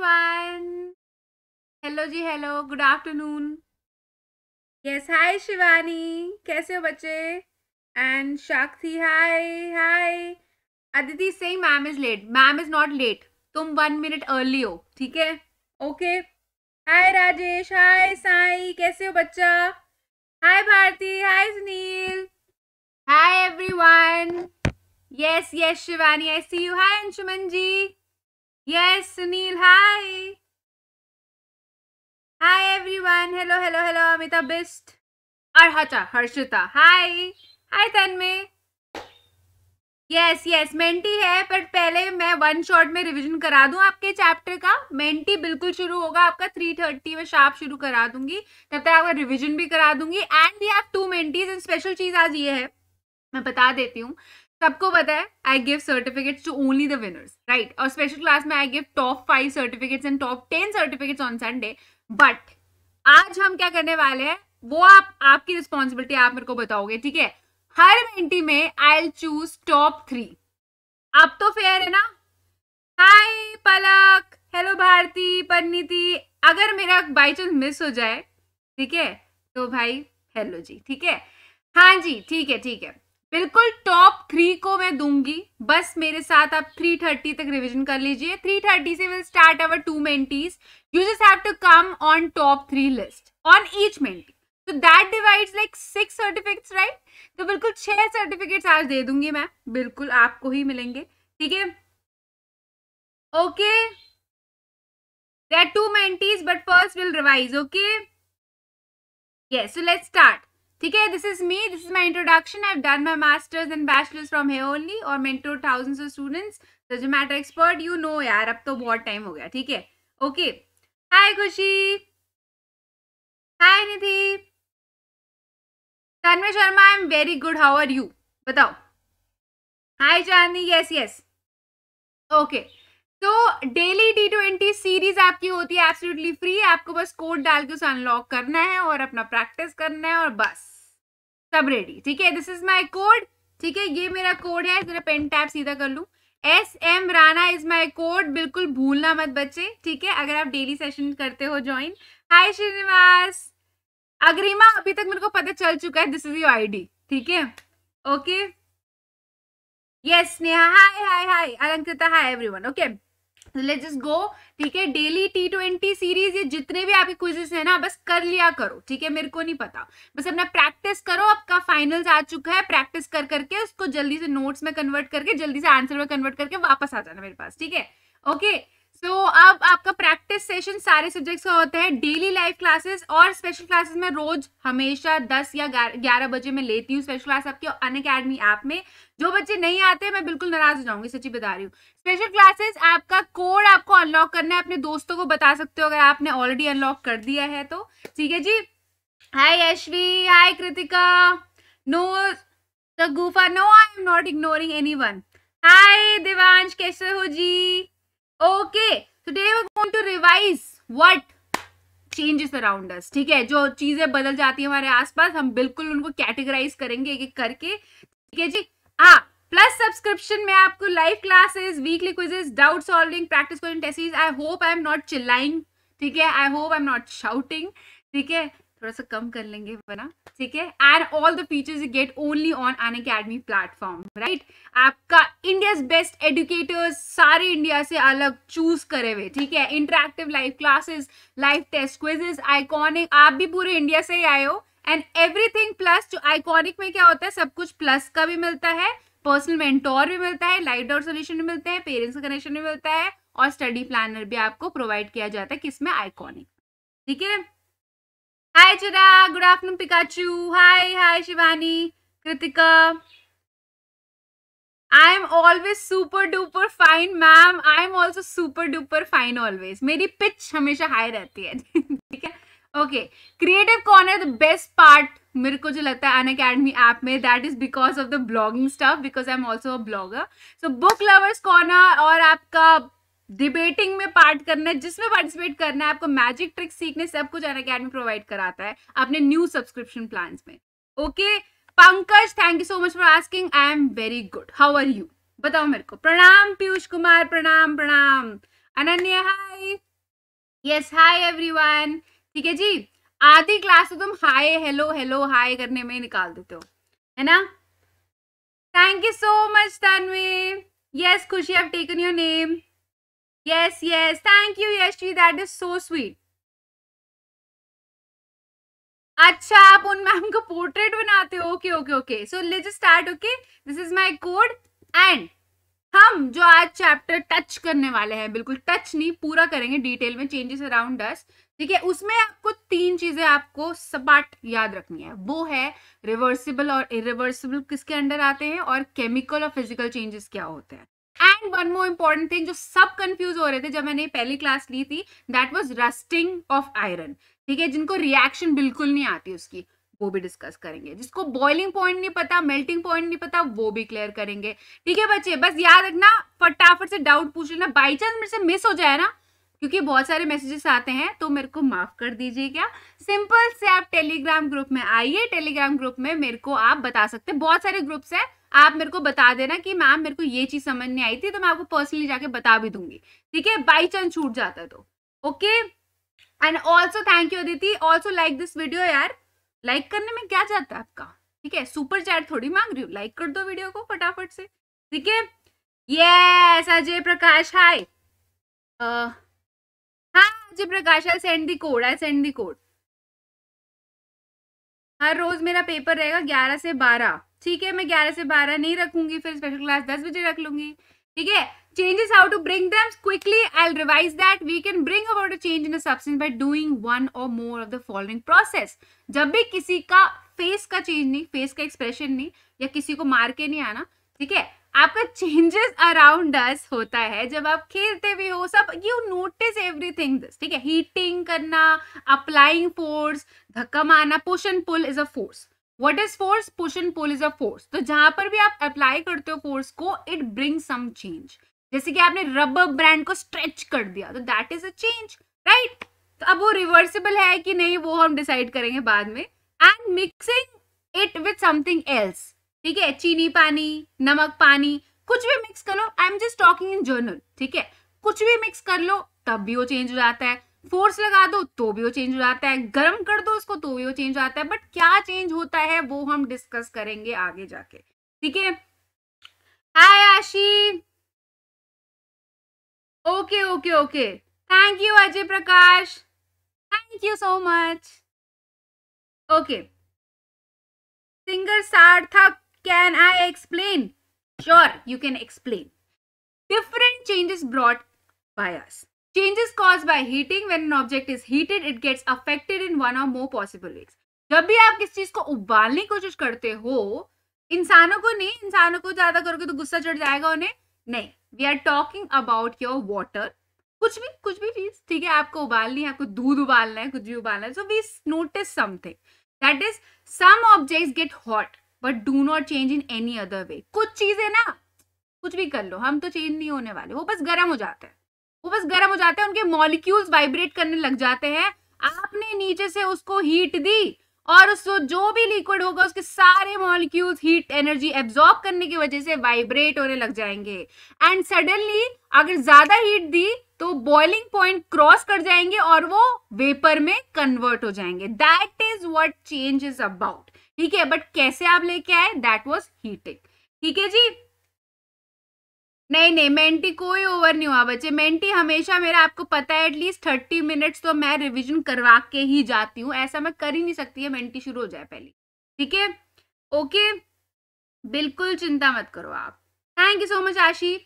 Shivan hello जी hello good afternoon yes hi Shivani कैसे हो बच्चे and Shakti hi hi Aditi सही ma'am is late ma'am is not late तुम वन मिनट अर्ली हो ठीक है okay hi Rajesh hi Sai कैसे हो बच्चा hi Bharati hi Sunil hi everyone yes yes Shivani I see you hi Anshuman ji Yes, Sunil. Hi. Hi everyone. Hello, hello, hello. Amita Bist. Arhata, Harshita. Hi. Hi Tanmay. Yes yes mentee है पर पहले मैं one shot में revision करा दूं आपके chapter का mentee बिल्कुल शुरू होगा आपका थ्री थर्टी में शार्प शुरू करा दूंगी तब तक आपका रिवीजन भी करा दूंगी and we have two mentees and special चीज आज ये है मैं बता देती हूँ सबको पता है I give certificates to only the winners right और स्पेशल क्लास में I give top five certificates and top ten certificates on Sunday but आज हम क्या करने वाले हैं वो आप आपकी रिस्पॉन्सिबिलिटी आप मेरे को बताओगे ठीक है हर मिनटी में आई चूज टॉप थ्री आप तो फेयर है ना हाय पलक हेलो भारती परिणीति अगर मेरा बाई चांस मिस हो जाए ठीक है तो भाई हेलो जी ठीक है हाँ जी ठीक है ठीक है बिल्कुल टॉप थ्री को मैं दूंगी बस मेरे साथ आप थ्री थर्टी तक रिविजन कर लीजिए थ्री थर्टी से will start our two mentees you just have to come on top three list on each mentee तो that divides like six certificates right तो बिल्कुल छह सर्टिफिकेट्स आज दे दूंगी मैं बिल्कुल आपको ही मिलेंगे ठीक है okay there two mentees but first will revise okay yes so let start ठीक है this is me this is my introduction I done my masters and bachelors from हे ओनली और मेंटोर थाउजेंड्स ऑफ स्टूडेंट्स जो matter expert you know यार अब तो बहुत time हो गया ठीक है okay hi Khushi hi Nidhi Tanmay Sharma I am very good how are you बताओ hi Chandi yes yes okay तो डेली टी ट्वेंटी सीरीज आपकी होती है एब्सोल्युटली फ्री आपको बस कोड डाल के उसे अनलॉक करना है और अपना प्रैक्टिस करना है और बस सब रेडी ठीक है दिस इज माई कोड ठीक है ये मेरा कोड है जरा पेन टैप सीधा कर लूँ S M Rana is my code बिल्कुल भूलना मत बच्चे ठीक है अगर आप डेली सेशन करते हो ज्वाइन हाय श्रीनिवास अग्रिमा अभी तक मेरे को पता चल चुका है दिस इज योर आईडी ठीक है okay yes Sneha hi hi hi Alankrita hi everyone okay let just go ठीक है डेली टी ट्वेंटी सीरीज ये जितने भी आपके क्विजेस है ना बस कर लिया करो ठीक है मेरे को नहीं पता बस अपना प्रैक्टिस करो आपका फाइनल्स आ चुका है प्रैक्टिस कर करके उसको जल्दी से नोट्स में कन्वर्ट करके जल्दी से आंसर में कन्वर्ट करके वापस आ जाना मेरे पास ठीक है ओके सो अब आपका प्रैक्टिस सेशन सारे सब्जेक्ट्स का होता है डेली लाइव क्लासेस और स्पेशल क्लासेस में रोज हमेशा 10 या 11 बजे में लेती हूँ स्पेशल क्लास आपके अन अकेडमी ऐप में जो बच्चे नहीं आते मैं बिल्कुल नाराज हो जाऊंगी सच्ची बता रही हूँ स्पेशल क्लासेस आपका कोड आपको अनलॉक करना है अपने दोस्तों को बता सकते हो अगर आपने ऑलरेडी अनलॉक कर दिया है तो ठीक है जी hi Yashvi hi Kritika no गुफा no I am not ignoring any one hi Devansh कैसे हो जी okay today we going to revise what changes around us ठीक है जो चीजें बदल जाती है हमारे आसपास हम बिल्कुल उनको कैटेगराइज करेंगे एक एक करके ठीक है जी हाँ प्लस सब्सक्रिप्शन में आपको live classes weekly quizzes doubt solving practice question टेस्टीज I hope I am not चिल्लाइंग ठीक है I hope I am not shouting ठीक है थोड़ा सा कम कर लेंगे बना ठीक है and all the features you get only on Unacademy platform right आपका इंडिया बेस्ट एडुकेटर्स सारे इंडिया से अलग चूज करे हुए ठीक है interactive live classes live test quizzes iconic आप भी पूरे इंडिया से ही आए हो एंड एवरीथिंग प्लस जो आइकॉनिक में क्या होता है सब कुछ प्लस का भी मिलता है पर्सनल मेंटोर भी मिलता है लाइफ डॉट सोल्यूशन भी मिलते हैं पेरेंट्स का कनेक्शन भी मिलता है और स्टडी प्लानर भी आपको प्रोवाइड किया जाता है किसमें आइकॉनिक ठीक है हाय चिरा good afternoon Pikachu hi hi Shivani Kritika I am always super duper fine ma'am I am also super duper fine always मेरी पिच हमेशा हाई रहती है okay creative corner the best part मेरे को जो लगता है अन अकेडमी ऐप में that is because of the blogging staff because I am also a blogger so book lovers corner और आपका डिबेटिंग में पार्ट करना है जिसमें पार्टिसिपेट करना है आपको मैजिक ट्रिक सीखने सब कुछ अन अकेडमी प्रोवाइड कराता है अपने न्यू सब्सक्रिप्शन प्लान में okay Pankaj thank you so much for asking I am very good how are you बताओ मेरे को प्रणाम पीयूष कुमार प्रणाम प्रणाम Ananya hi yes hi everyone ठीक है जी आधी क्लास तो तुम हाय हेलो हेलो हाय करने में निकाल देते हो है ना thank you so much Tanvi yes Khushi have taken your name yes yes thank you जी दैट इज सो स्वीट अच्छा आप उन मैम को पोर्ट्रेट बनाते हो okay okay okay so let start okay this is my code and हम जो आज चैप्टर टच करने वाले हैं बिल्कुल टच नहीं पूरा करेंगे डिटेल में चेंजेस अराउंड अस ठीक है उसमें आपको तीन चीजें आपको सपाट याद रखनी है वो है रिवर्सिबल और इरिवर्सिबल किसके अंडर आते हैं और केमिकल और फिजिकल चेंजेस क्या होते हैं and one more important thing जो सब कंफ्यूज हो रहे थे जब मैंने पहली क्लास ली थी that was rusting of iron ठीक है जिनको रिएक्शन बिल्कुल नहीं आती उसकी वो भी डिस्कस करेंगे जिसको बॉइलिंग पॉइंट नहीं पता मेल्टिंग पॉइंट नहीं पता वो भी क्लियर करेंगे ठीक है बच्चे बस याद रखना फटाफट से डाउट पूछ लेना बाई चांस मेरे से मिस हो जाए ना क्योंकि बहुत सारे मैसेजेस आते हैं तो मेरे को माफ़ कर दीजिएगा सिंपल से आप टेलीग्राम ग्रुप में आइए टेलीग्राम ग्रुप में मेरे को आप बता सकते हैं बहुत सारे ग्रुप्स हैं आप मेरे को बता देना कि मैम मेरे को ये चीज़ समझ नहीं आई थी तो मैं आपको पर्सनली जाके बता भी दूंगी ठीक है बाई चांस छूट जाता तो okay and also thank you Aditi also like this video यार लाइक like करने में क्या जाता है आपका ठीक है सुपर चैट थोड़ी मांग रही हूँ लाइक कर दो वीडियो को फटाफट से ठीक है यस अजय प्रकाश हाय नमस्ते Prakash I send the code I send the code हर रोज मेरा पेपर रहेगा ग्यारह से बारह ठीक है मैं ग्यारह से बारह नहीं रखूंगी फिर स्पेशल क्लास दस बजे रख लूंगी ठीक है changes how to bring them quickly i'll revise that we can bring about a change in a substance by doing one or more of the following process जब भी किसी का फेस का चेंज नहीं फेस का एक्सप्रेशन नहीं या किसी को मार के नहीं आना ठीक है आपका चेंजेस अराउंड अस होता है जब आप खेलते भी हो सब यू नोटिस एवरीथिंग दिस ठीक है हीटिंग करना अप्लाइंग फोर्स धक्का मारना push and pull is a force what is force push and pull is a force तो जहां पर भी आप अप्लाई करते हो फोर्स को इट ब्रिंग सम चेंज जैसे कि आपने रबर ब्रांड को स्ट्रेच कर दिया तो that is a change right तो अब वो रिवर्सिबल है कि नहीं वो हम डिसाइड करेंगे बाद में and mixing it with something else ठीक है चीनी पानी नमक पानी कुछ भी मिक्स कर लो I am just talking in general ठीक है कुछ भी मिक्स कर लो तब भी वो चेंज हो जाता है फोर्स लगा दो तो भी वो चेंज हो जाता है गर्म कर दो उसको तो भी वो चेंज हो जाता है बट क्या चेंज होता है वो हम डिस्कस करेंगे आगे जाके ठीक है hi Aashi okay okay okay thank you Ajay Prakash thank you so much okay singer Sarthak can I explain sure you can explain different changes broad buyers changes cause by heating when an object is heated it gets affected in one or more possible ways जब भी आप किस चीज को उबालने की कोशिश करते हो इंसानों को नहीं इंसानों को ज्यादा करोगे तो गुस्सा चढ़ जाएगा उन्हें नहीं we are talking about your water कुछ भी कुछ भी चीज ठीक है आपको उबालनी है आपको दूध उबालना है कुछ भी उबालना है so we notice something that is some objects get hot but do not change in any other way कुछ चीज़ें ना कुछ भी कर लो हम तो चेंज नहीं होने वाले वो बस गर्म हो जाते हैं वो बस गर्म हो जाते हैं उनके मॉलिक्यूल्स वाइब्रेट करने लग जाते हैं आपने नीचे से उसको हीट दी और उस जो भी लिक्विड होगा उसके सारे मॉलिक्यूल्स हीट एनर्जी एब्जॉर्ब करने की वजह से वाइब्रेट होने लग जाएंगे एंड सडनली अगर ज्यादा हीट दी तो बॉइलिंग पॉइंट क्रॉस कर जाएंगे और वो वेपर में कन्वर्ट हो जाएंगे that is what change is about ठीक है बट कैसे आप लेके आए दैट वॉज हीटिंग ठीक है जी नहीं नहीं मेंटी कोई ओवर नहीं हुआ बच्चे मेंटी हमेशा मेरा आपको पता है एटलीस्ट थर्टी मिनट्स तो मैं रिवीजन करवा के ही जाती हूँ ऐसा मैं कर ही नहीं सकती है मेंटी शुरू हो जाए पहले ठीक है ओके बिल्कुल चिंता मत करो आप thank you so much Aashi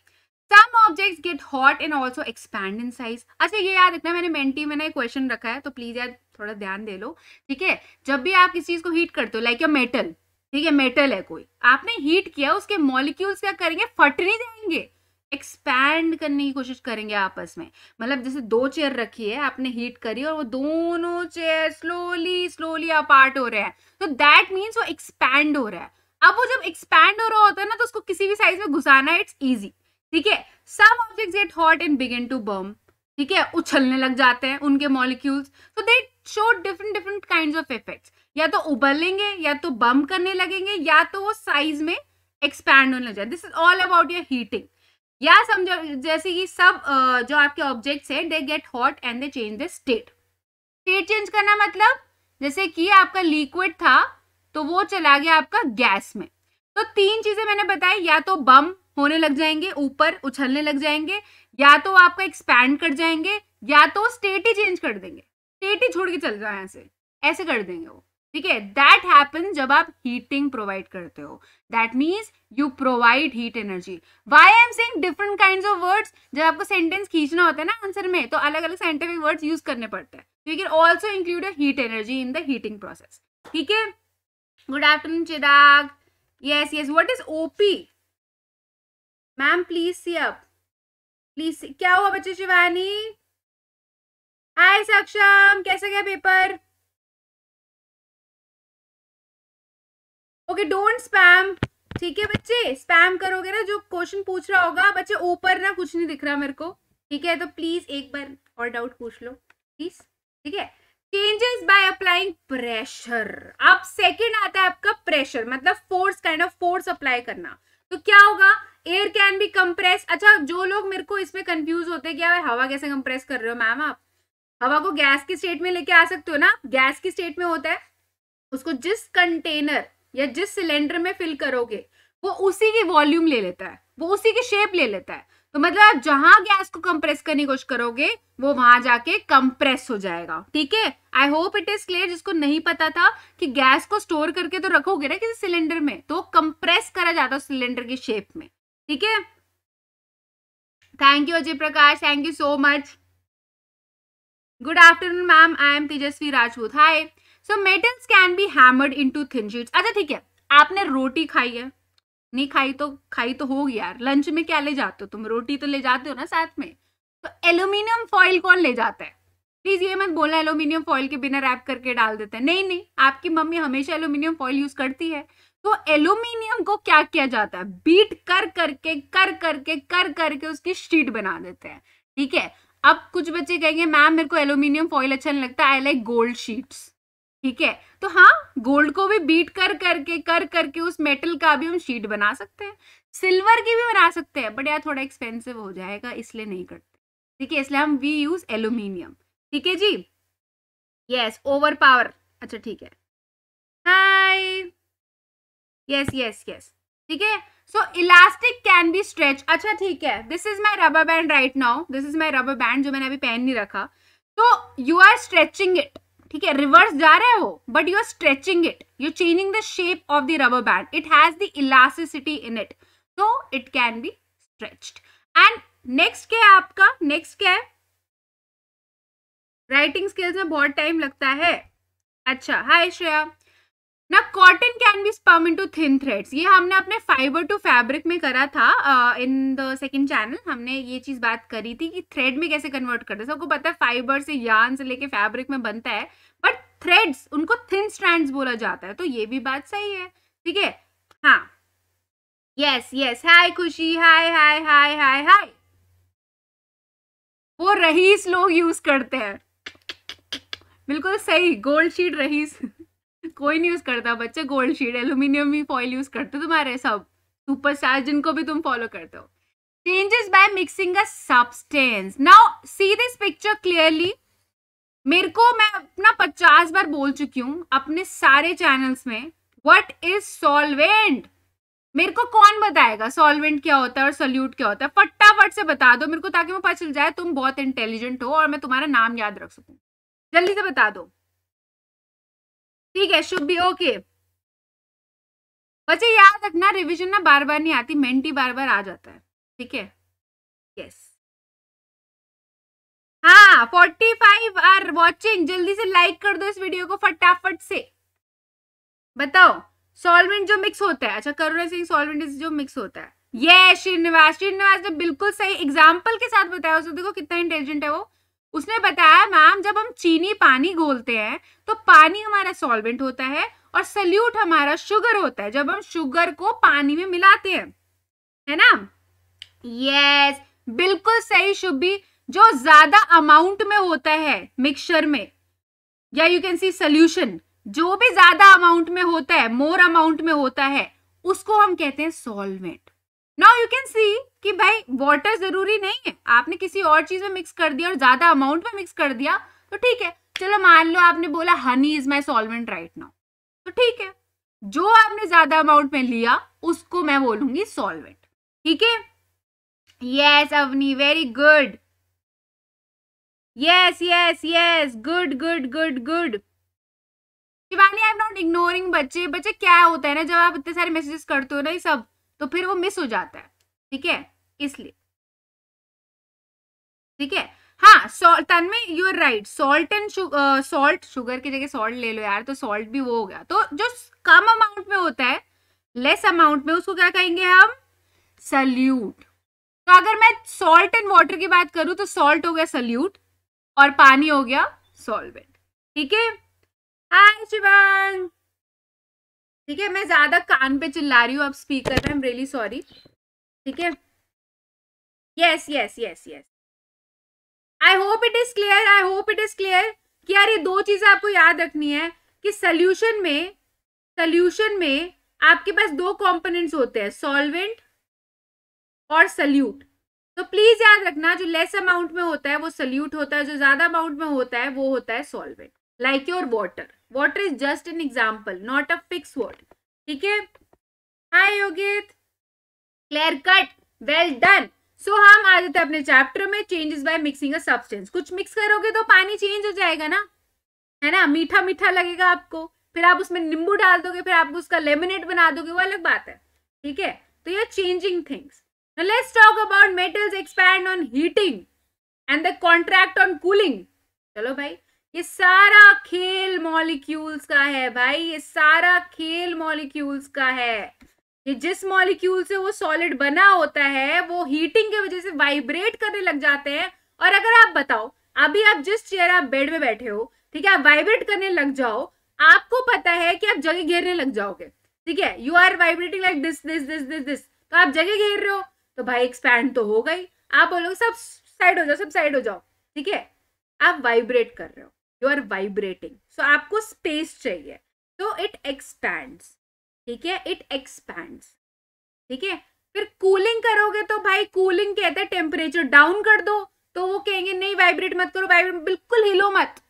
some objects get hot and also expand in size अच्छा ये याद रखना मैंने मेंटी में ना क्वेश्चन रखा है तो प्लीज़ यार थोड़ा ध्यान दे लो ठीक है जब भी आप किसी चीज को हीट करते हो लाइक योर मेटल ठीक है मेटल है कोई आपने हीट किया उसके मॉलिक्यूल्स क्या करेंगे फट नहीं जाएंगे एक्सपैंड करने की कोशिश करेंगे आपस में मतलब जैसे दो चेयर रखी है आपने हीट करी और वो दोनों चेयर स्लोली स्लोली अपार्ट हो रहे हैं तो दैट मीन्स वो एक्सपैंड हो रहा है अब वो जब एक्सपैंड हो रहा होता है ना तो उसको किसी भी साइज में घुसाना इट्स ईजी ठीक है some objects get hot and begin to burn ठीक है उछलने लग जाते हैं उनके मॉलिक्यूल्स तो they show different different kind of effect या तो उबलेंगे या तो बम करने लगेंगे या तो वो साइज में एक्सपैंड होने लग जाए this is all about your heating या समझो जैसे कि सब जो आपके ऑब्जेक्ट्स है they get hot and they change the state state change करना मतलब जैसे कि आपका लिक्विड था तो वो चला गया आपका गैस में तो तीन चीजें मैंने बताई या तो बम होने लग जाएंगे ऊपर उछलने लग जाएंगे या तो आपका एक्सपैंड कर जाएंगे या तो स्टेट ही चेंज कर देंगे स्टेट ही छोड़ के चल जाए ऐसे ऐसे कर देंगे वो ठीक है दैट हैपन जब आप हीटिंग प्रोवाइड करते हो that means you provide heat energy why I am saying different kind of words जब आपको सेंटेंस खींचना होता है ना आंसर में तो अलग अलग साइंटिफिक वर्ड्स यूज करने पड़ते हैं you can also include heat energy in the heating process ठीक है good afternoon Chirag yes yes what is OP ma'am please see up please क्या हुआ बच्चे शिवानी हाय सक्षम कैसे गया पेपर ओके डोंट स्पैम ठीक है बच्चे स्पैम करोगे ना जो क्वेश्चन पूछ रहा होगा बच्चे ऊपर ना कुछ नहीं दिख रहा मेरे को ठीक है तो प्लीज एक बार और डाउट पूछ लो प्लीज ठीक है चेंजेस बाय अप्लाइंग प्रेशर अब सेकेंड आता है आपका प्रेशर मतलब force kind of force apply करना तो क्या होगा एयर कैन बी कंप्रेस अच्छा जो लोग मेरे को इसमें कंफ्यूज होते हैं क्या यार हवा कैसे कंप्रेस कर रहे हो मैम आप हवा को गैस की स्टेट में लेके आ सकते हो ना गैस की स्टेट में होता है उसको जिस कंटेनर या जिस सिलेंडर में फिल करोगे वो उसी की वॉल्यूम ले लेता है वो उसी की शेप ले लेता है तो मतलब आप जहां गैस को कंप्रेस करने की कोशिश करोगे वो वहां जाके कंप्रेस हो जाएगा ठीक है I hope it is clear जिसको नहीं पता था कि गैस को स्टोर करके तो रखोगे ना किसी सिलेंडर में तो कंप्रेस करा जाता है सिलेंडर की शेप में ठीक है thank you Ajay Prakash thank you so much good afternoon ma'am I am Tejaswi Rajput hi so metals can be hammered into thin sheets अच्छा ठीक है आपने रोटी खाई है नहीं खाई तो खाई तो होगी यार लंच में क्या ले जाते हो तुम रोटी तो ले जाते हो ना साथ में तो एल्यूमिनियम फॉइल कौन ले जाता है प्लीज ये मत बोलना एल्यूमिनियम फॉइल के बिना रैप करके डाल देते हैं नहीं नहीं आपकी मम्मी हमेशा एल्यूमिनियम फॉइल यूज करती है तो एल्यूमिनियम को क्या किया जाता है बीट कर करके कर करके कर करके उसकी शीट बना देते हैं ठीक है अब कुछ बच्चे कहेंगे मैम मेरे को एल्यूमिनियम फॉइल अच्छा नहीं लगता आई लाइक गोल्ड शीट्स ठीक है तो हाँ गोल्ड को भी बीट कर करके कर करके उस मेटल का भी हम शीट बना सकते हैं सिल्वर की भी बना सकते हैं बट यार थोड़ा एक्सपेंसिव हो जाएगा इसलिए नहीं करते ठीक है इसलिए हम वी यूज एल्यूमिनियम ठीक है जी यस ओवर पावर अच्छा ठीक है हाय यस यस यस ठीक है so elastic can be stretch अच्छा ठीक है this is my rubber band right now this is my rubber band जो मैंने अभी पहन नहीं रखा तो यू आर स्ट्रेचिंग इट ठीक है रिवर्स जा रहा है वो but you are stretching it you changing the shape of the rubber band it has the elasticity in it so it can be stretched and next क्या है आपका next क्या है राइटिंग स्किल्स में बहुत टाइम लगता है अच्छा हाय श्रेया ना cotton can be spun to thin threads ये हमने अपने फाइबर टू फैब्रिक में करा था इन द सेकेंड चैनल हमने ये चीज बात करी थी कि थ्रेड में कैसे कन्वर्ट करते सबको पता है फाइबर से यान से लेके फैब्रिक में बनता है थ्रेड्स उनको थिन स्ट्रैंड्स बोला जाता है तो ये भी बात सही है ठीक है हाँ यस यस हाय खुशी हाय हाय हाय हाय हाय वो रहीस लोग यूज करते हैं बिल्कुल सही गोल्ड शीट रहीस कोई नहीं यूज करता बच्चे गोल्ड शीट एल्यूमिनियम ही फॉइल यूज करते तुम्हारे सब सुपर स्टार जिनको भी तुम फॉलो करते हो changes by mixing a substance now see this picture clearly मेरे को मैं अपना पचास बार बोल चुकी हूँ अपने सारे चैनल्स में वट इज सॉल्वेंट मेरे को कौन बताएगा सॉल्वेंट क्या होता है और सल्यूट क्या होता है फटाफट से बता दो मेरे को ताकि मैं पता चल जाए तुम बहुत इंटेलिजेंट हो और मैं तुम्हारा नाम याद रख सकू जल्दी से बता दो ठीक है शुभ भी ओके बच्चे याद रखना रिविजन ना बार बार नहीं आती मेंटी बार बार आ जाता है ठीक है यस हाँ फोर्टी फाइव आर वॉचिंग जल्दी से लाइक कर दो इस वीडियो को फटाफट से बताओ सॉल्वेंट जो मिक्स होता है अच्छा करुणा सॉल्वेंट जो मिक्स होता है ये श्रीनिवास श्रीनिवास ने बिल्कुल सही एग्जाम्पल के साथ बताया उसने देखो कितना इंटेलिजेंट है वो उसने बताया मैम जब हम चीनी पानी घोलते हैं तो पानी हमारा सॉल्वेंट होता है और सल्यूट हमारा शुगर होता है जब हम शुगर को पानी में मिलाते हैं है ना यस yes, बिल्कुल सही शुभ भी जो ज्यादा अमाउंट में होता है मिक्सचर में या यू कैन सी सोल्यूशन जो भी ज्यादा अमाउंट में होता है मोर अमाउंट में होता है उसको हम कहते हैं solvent now you can see कि भाई वाटर जरूरी नहीं है आपने किसी और चीज में मिक्स कर दिया और ज्यादा अमाउंट में मिक्स कर दिया तो ठीक है चलो मान लो आपने बोला honey is my solvent right now तो ठीक है जो आपने ज्यादा अमाउंट में लिया उसको मैं बोलूंगी सॉल्वेंट ठीक है yes Avni very good yes yes yes good good good good Shivani I am not ignoring बच्चे बच्चे क्या होता है ना जब आप इतने सारे मैसेजेस करते हो ना ये सब तो फिर वो मिस हो जाता है ठीक है इसलिए ठीक है हाँ salt Tanmay you are right salt and salt sugar की जगह सॉल्ट ले लो यार तो सॉल्ट भी वो हो गया तो जो कम अमाउंट में होता है लेस अमाउंट में उसको क्या कहेंगे हम सल्यूट तो अगर मैं सॉल्ट एंड वाटर की बात करूँ तो सॉल्ट हो गया सल्यूट और पानी हो गया सॉल्वेंट ठीक है हाय शिवांग ठीक है मैं ज्यादा कान पे चिल्ला रही हूँ अब स्पीकर में आई एम रियली सॉरी ठीक है yes yes yes yes I hope it is clear I hope it is clear कि यार ये दो चीजें आपको याद रखनी है कि सोल्यूशन में सोल्यूशन में आपके पास दो कंपोनेंट्स होते हैं सॉल्वेंट और सल्यूट तो प्लीज याद रखना जो लेस अमाउंट में होता है वो सल्यूट होता है जो ज्यादा अमाउंट में होता है वो होता है solvent like your water water is just an example not a fix word ठीक है hi Yogit clear cut well done so हम आ जाते हैं अपने चैप्टर में changes by mixing a substance कुछ मिक्स करोगे तो पानी चेंज हो जाएगा ना है ना मीठा मीठा लगेगा आपको फिर आप उसमें नींबू डाल दोगे फिर आप उसका लेमिनेट बना दोगे वो अलग बात है ठीक है तो ये changing things Now let's talk about metals expand on heating and the contract on cooling. चलो भाई ये सारा खेल मॉलिक्यूल्स का है भाई ये सारा खेल मॉलिक्यूल्स का है ये जिस मॉलिक्यूल से वो सॉलिड बना होता है वो हीटिंग की वजह से वाइब्रेट करने लग जाते हैं और अगर आप बताओ अभी आप जिस चेयर आप बेड में बैठे हो ठीक है आप वाइब्रेट करने लग जाओ आपको पता है कि आप जगह घेरने लग जाओगे ठीक है you are vibrating like this this this this this तो आप जगह घेर रहे हो तो भाई एक्सपैंड तो हो गई आप बोलोगे सब साइड हो जाओ सब साइड हो जाओ ठीक है आप वाइब्रेट कर रहे हो यू आर वाइब्रेटिंग सो आपको स्पेस चाहिए तो इट एक्सपैंड ठीक है इट एक्सपैंड ठीक है फिर कूलिंग करोगे तो भाई कूलिंग कहते हैं टेम्परेचर डाउन कर दो तो वो कहेंगे नहीं वाइब्रेट मत करो वाइब्रेट बिल्कुल हिलो मत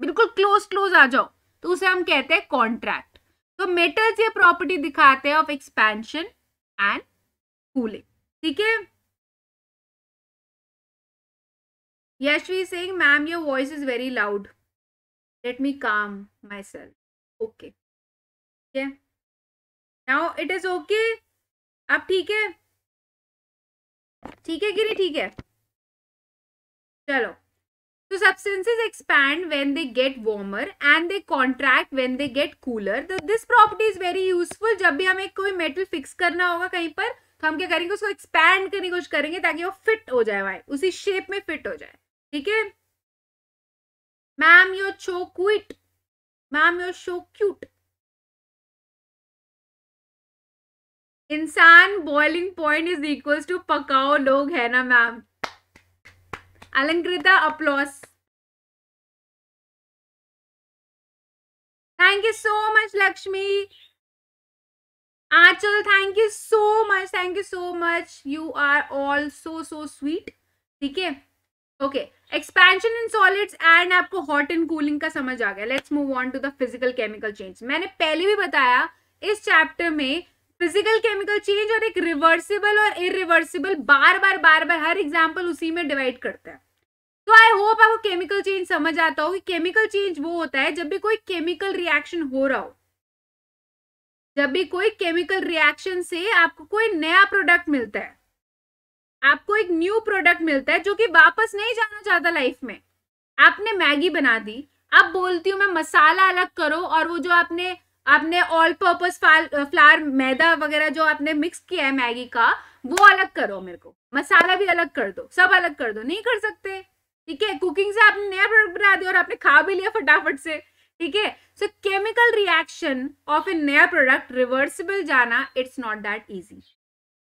बिल्कुल क्लोज क्लोज आ जाओ तो उसे हम कहते हैं कॉन्ट्रैक्ट तो मेटल्स ये प्रॉपर्टी दिखाते हैं ऑफ एक्सपेंशन एंड कूलिंग ठीक है Yashvi Singh ma'am your voice is very loud let me calm myself okay now it is okay अब ठीक है ठीक है कि नहीं ठीक है चलो तो substances expand when they get warmer and they contract when they get cooler this property is very useful जब भी हमें कोई मेटल फिक्स करना होगा कहीं पर हम क्या करेंगे उसको एक्सपैंड करने की कोशिश करेंगे ताकि वो फिट हो जाए वाई उसी शेप में फिट हो जाए ठीक है ma'am your show quit ma'am your show cute इंसान boiling point is equal to पकाओ लोग है ना ma'am Alankrita applause thank you so much Lakshmi Aanchal thank you so much thank you so much you are all so so sweet ठीक है okay expansion in solids and आपको hot and cooling का समझ आ गया let's move on to the physical chemical change मैंने पहले भी बताया इस चैप्टर में फिजिकल केमिकल चेंज और एक रिवर्सिबल और इरिवर्सिबल बार बार बार बार हर एग्जाम्पल उसी में डिवाइड करता है तो आई होप आपको केमिकल चेंज समझ आता हो कि केमिकल चेंज वो होता है जब भी कोई केमिकल रिएक्शन हो रहा हो जब भी कोई केमिकल रिएक्शन से आपको कोई नया प्रोडक्ट मिलता है आपको एक न्यू प्रोडक्ट मिलता है जो कि वापस नहीं जाना चाहता लाइफ में आपने मैगी बना दी अब बोलती हूँ मैं मसाला अलग करो और वो जो आपने आपने ऑल पर्पज फ्लावर मैदा वगैरह जो आपने मिक्स किया है मैगी का वो अलग करो मेरे को मसाला भी अलग कर दो सब अलग कर दो नहीं कर सकते ठीक है कुकिंग से आपने नया प्रोडक्ट बना दिया और आपने खा भी लिया फटाफट से ठीक है so chemical reaction of a नया प्रोडक्ट रिवर्सिबल जाना इट्स नॉट दैट इजी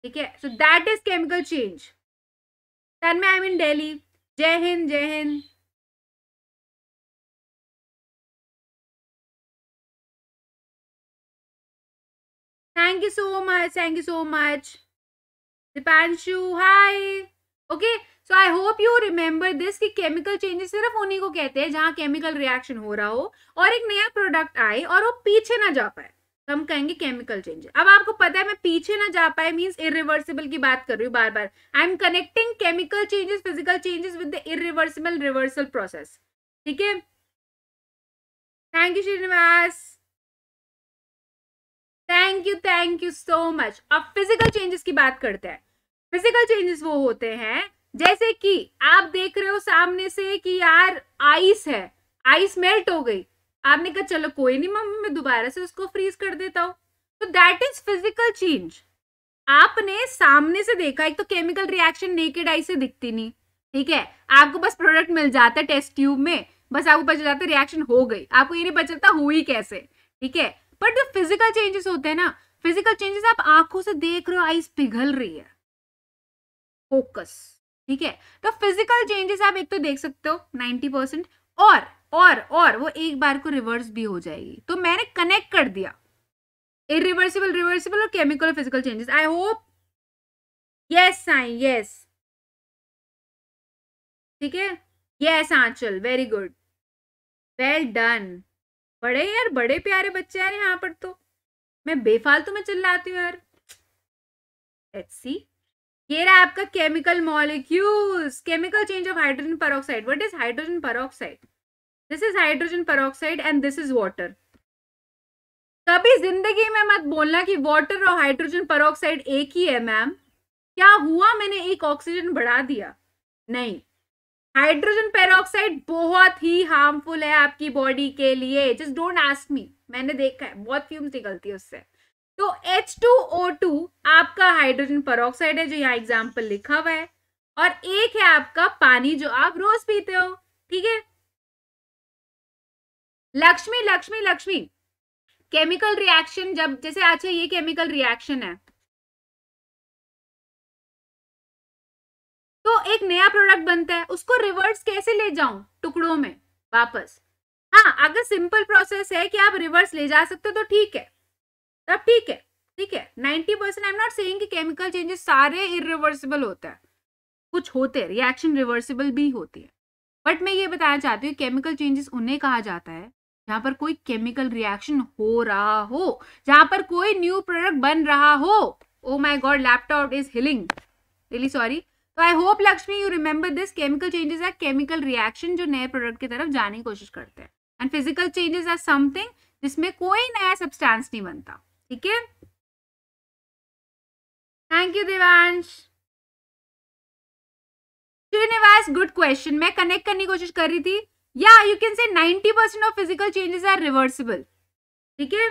ठीक है so that is chemical change Tanmay I mean daily जय हिंद जय हिंद thank you so much thank you so much dipanshu hi okay so I hope you remember this कि chemical changes सिर्फ उन्हीं को कहते हैं जहां केमिकल रिएक्शन हो रहा हो और एक नया प्रोडक्ट आए और वो पीछे ना जा पाए तो हम कहेंगे केमिकल चेंजेस अब आपको पता है मैं पीछे ना जा पाए मीन्स इरिवर्सिबल की बात कर रही हूँ बार बार I am connecting chemical changes physical changes with the irreversible reversal process ठीक है thank you Srinivas thank you thank you so much अब फिजिकल चेंजेस की बात करते हैं फिजिकल चेंजेस वो होते हैं जैसे कि आप देख रहे हो सामने से कि यार आइस है आइस मेल्ट हो गई आपने कहा चलो कोई नहीं मम्मी मैं दोबारा से उसको फ्रीज कर देता हूँ तो दैट इज फिजिकल चेंज आपने सामने से देखा एक तो केमिकल रिएक्शन नेकेड आई से दिखती नहीं ठीक है आपको बस प्रोडक्ट मिल जाता है टेस्ट ट्यूब में बस आपको पता चलता रिएक्शन हो गई आपको ये नहीं पता चलता हुई कैसे ठीक है बट जो फिजिकल चेंजेस होते हैं ना फिजिकल चेंजेस आप आंखों से देख रहे हो आइस पिघल रही है फोकस ठीक है तो फिजिकल चेंजेस आप एक तो देख सकते हो नाइन्टी परसेंट और और और वो एक बार को रिवर्स भी हो जाएगी तो मैंने कनेक्ट कर दिया इरिवर्सिबल रिवर्सिबल और केमिकल और physical changes I hope yes Sai yes ठीक है yes Aanchal very good well done बड़े यार बड़े प्यारे बच्चे यार यहाँ पर तो मैं बेफालतू में चिल्लाती हूँ यार एच सी ये रहा आपका chemical molecules chemical change of hydrogen peroxide what is hydrogen पर this is hydrogen peroxide and this is water कभी जिंदगी में मत बोलना कि वाटर और हाइड्रोजन परोक्साइड एक ही है मैम क्या हुआ मैंने एक ऑक्सीजन बढ़ा दिया नहीं हाइड्रोजन पेरोक्साइड बहुत ही हार्मफुल है आपकी बॉडी के लिए जस्ट डोंट आस्क मी मैंने देखा है बहुत फ्यूम्स निकलती है उससे तो H2O2 आपका हाइड्रोजन परोक्साइड है जो यहाँ एग्जाम्पल लिखा हुआ है और एक है आपका पानी जो आप रोज पीते हो ठीक है लक्ष्मी लक्ष्मी लक्ष्मी केमिकल रिएक्शन जब जैसे अच्छा ये केमिकल रिएक्शन है तो एक नया प्रोडक्ट बनता है उसको रिवर्स कैसे ले जाऊं टुकड़ों में वापस हाँ अगर सिंपल प्रोसेस है कि आप रिवर्स ले जा सकते हो तो ठीक है तब ठीक है ठीक है ninety percent I am not saying कि केमिकल चेंजेस सारे इरिवर्सिबल होते हैं कुछ होते हैं रिएक्शन रिवर्सिबल भी होती है बट मैं ये बताना चाहती हूँ केमिकल चेंजेस उन्हें कहा जाता है जहाँ पर कोई केमिकल रिएक्शन हो रहा हो जहाँ पर कोई न्यू प्रोडक्ट बन रहा हो oh my god laptop is healing really sorry तो I hope Lakshmi you remember this chemical changes are chemical reaction जो नए प्रोडक्ट की तरफ जाने की कोशिश करते हैं and physical changes are something जिसमें कोई नया सब्सटेंस नहीं बनता ठीक है thank you Devansh Srinivas good question मैं कनेक्ट करने की कोशिश कर रही थी या you can say 90 percent of physical changes are reversible ठीक है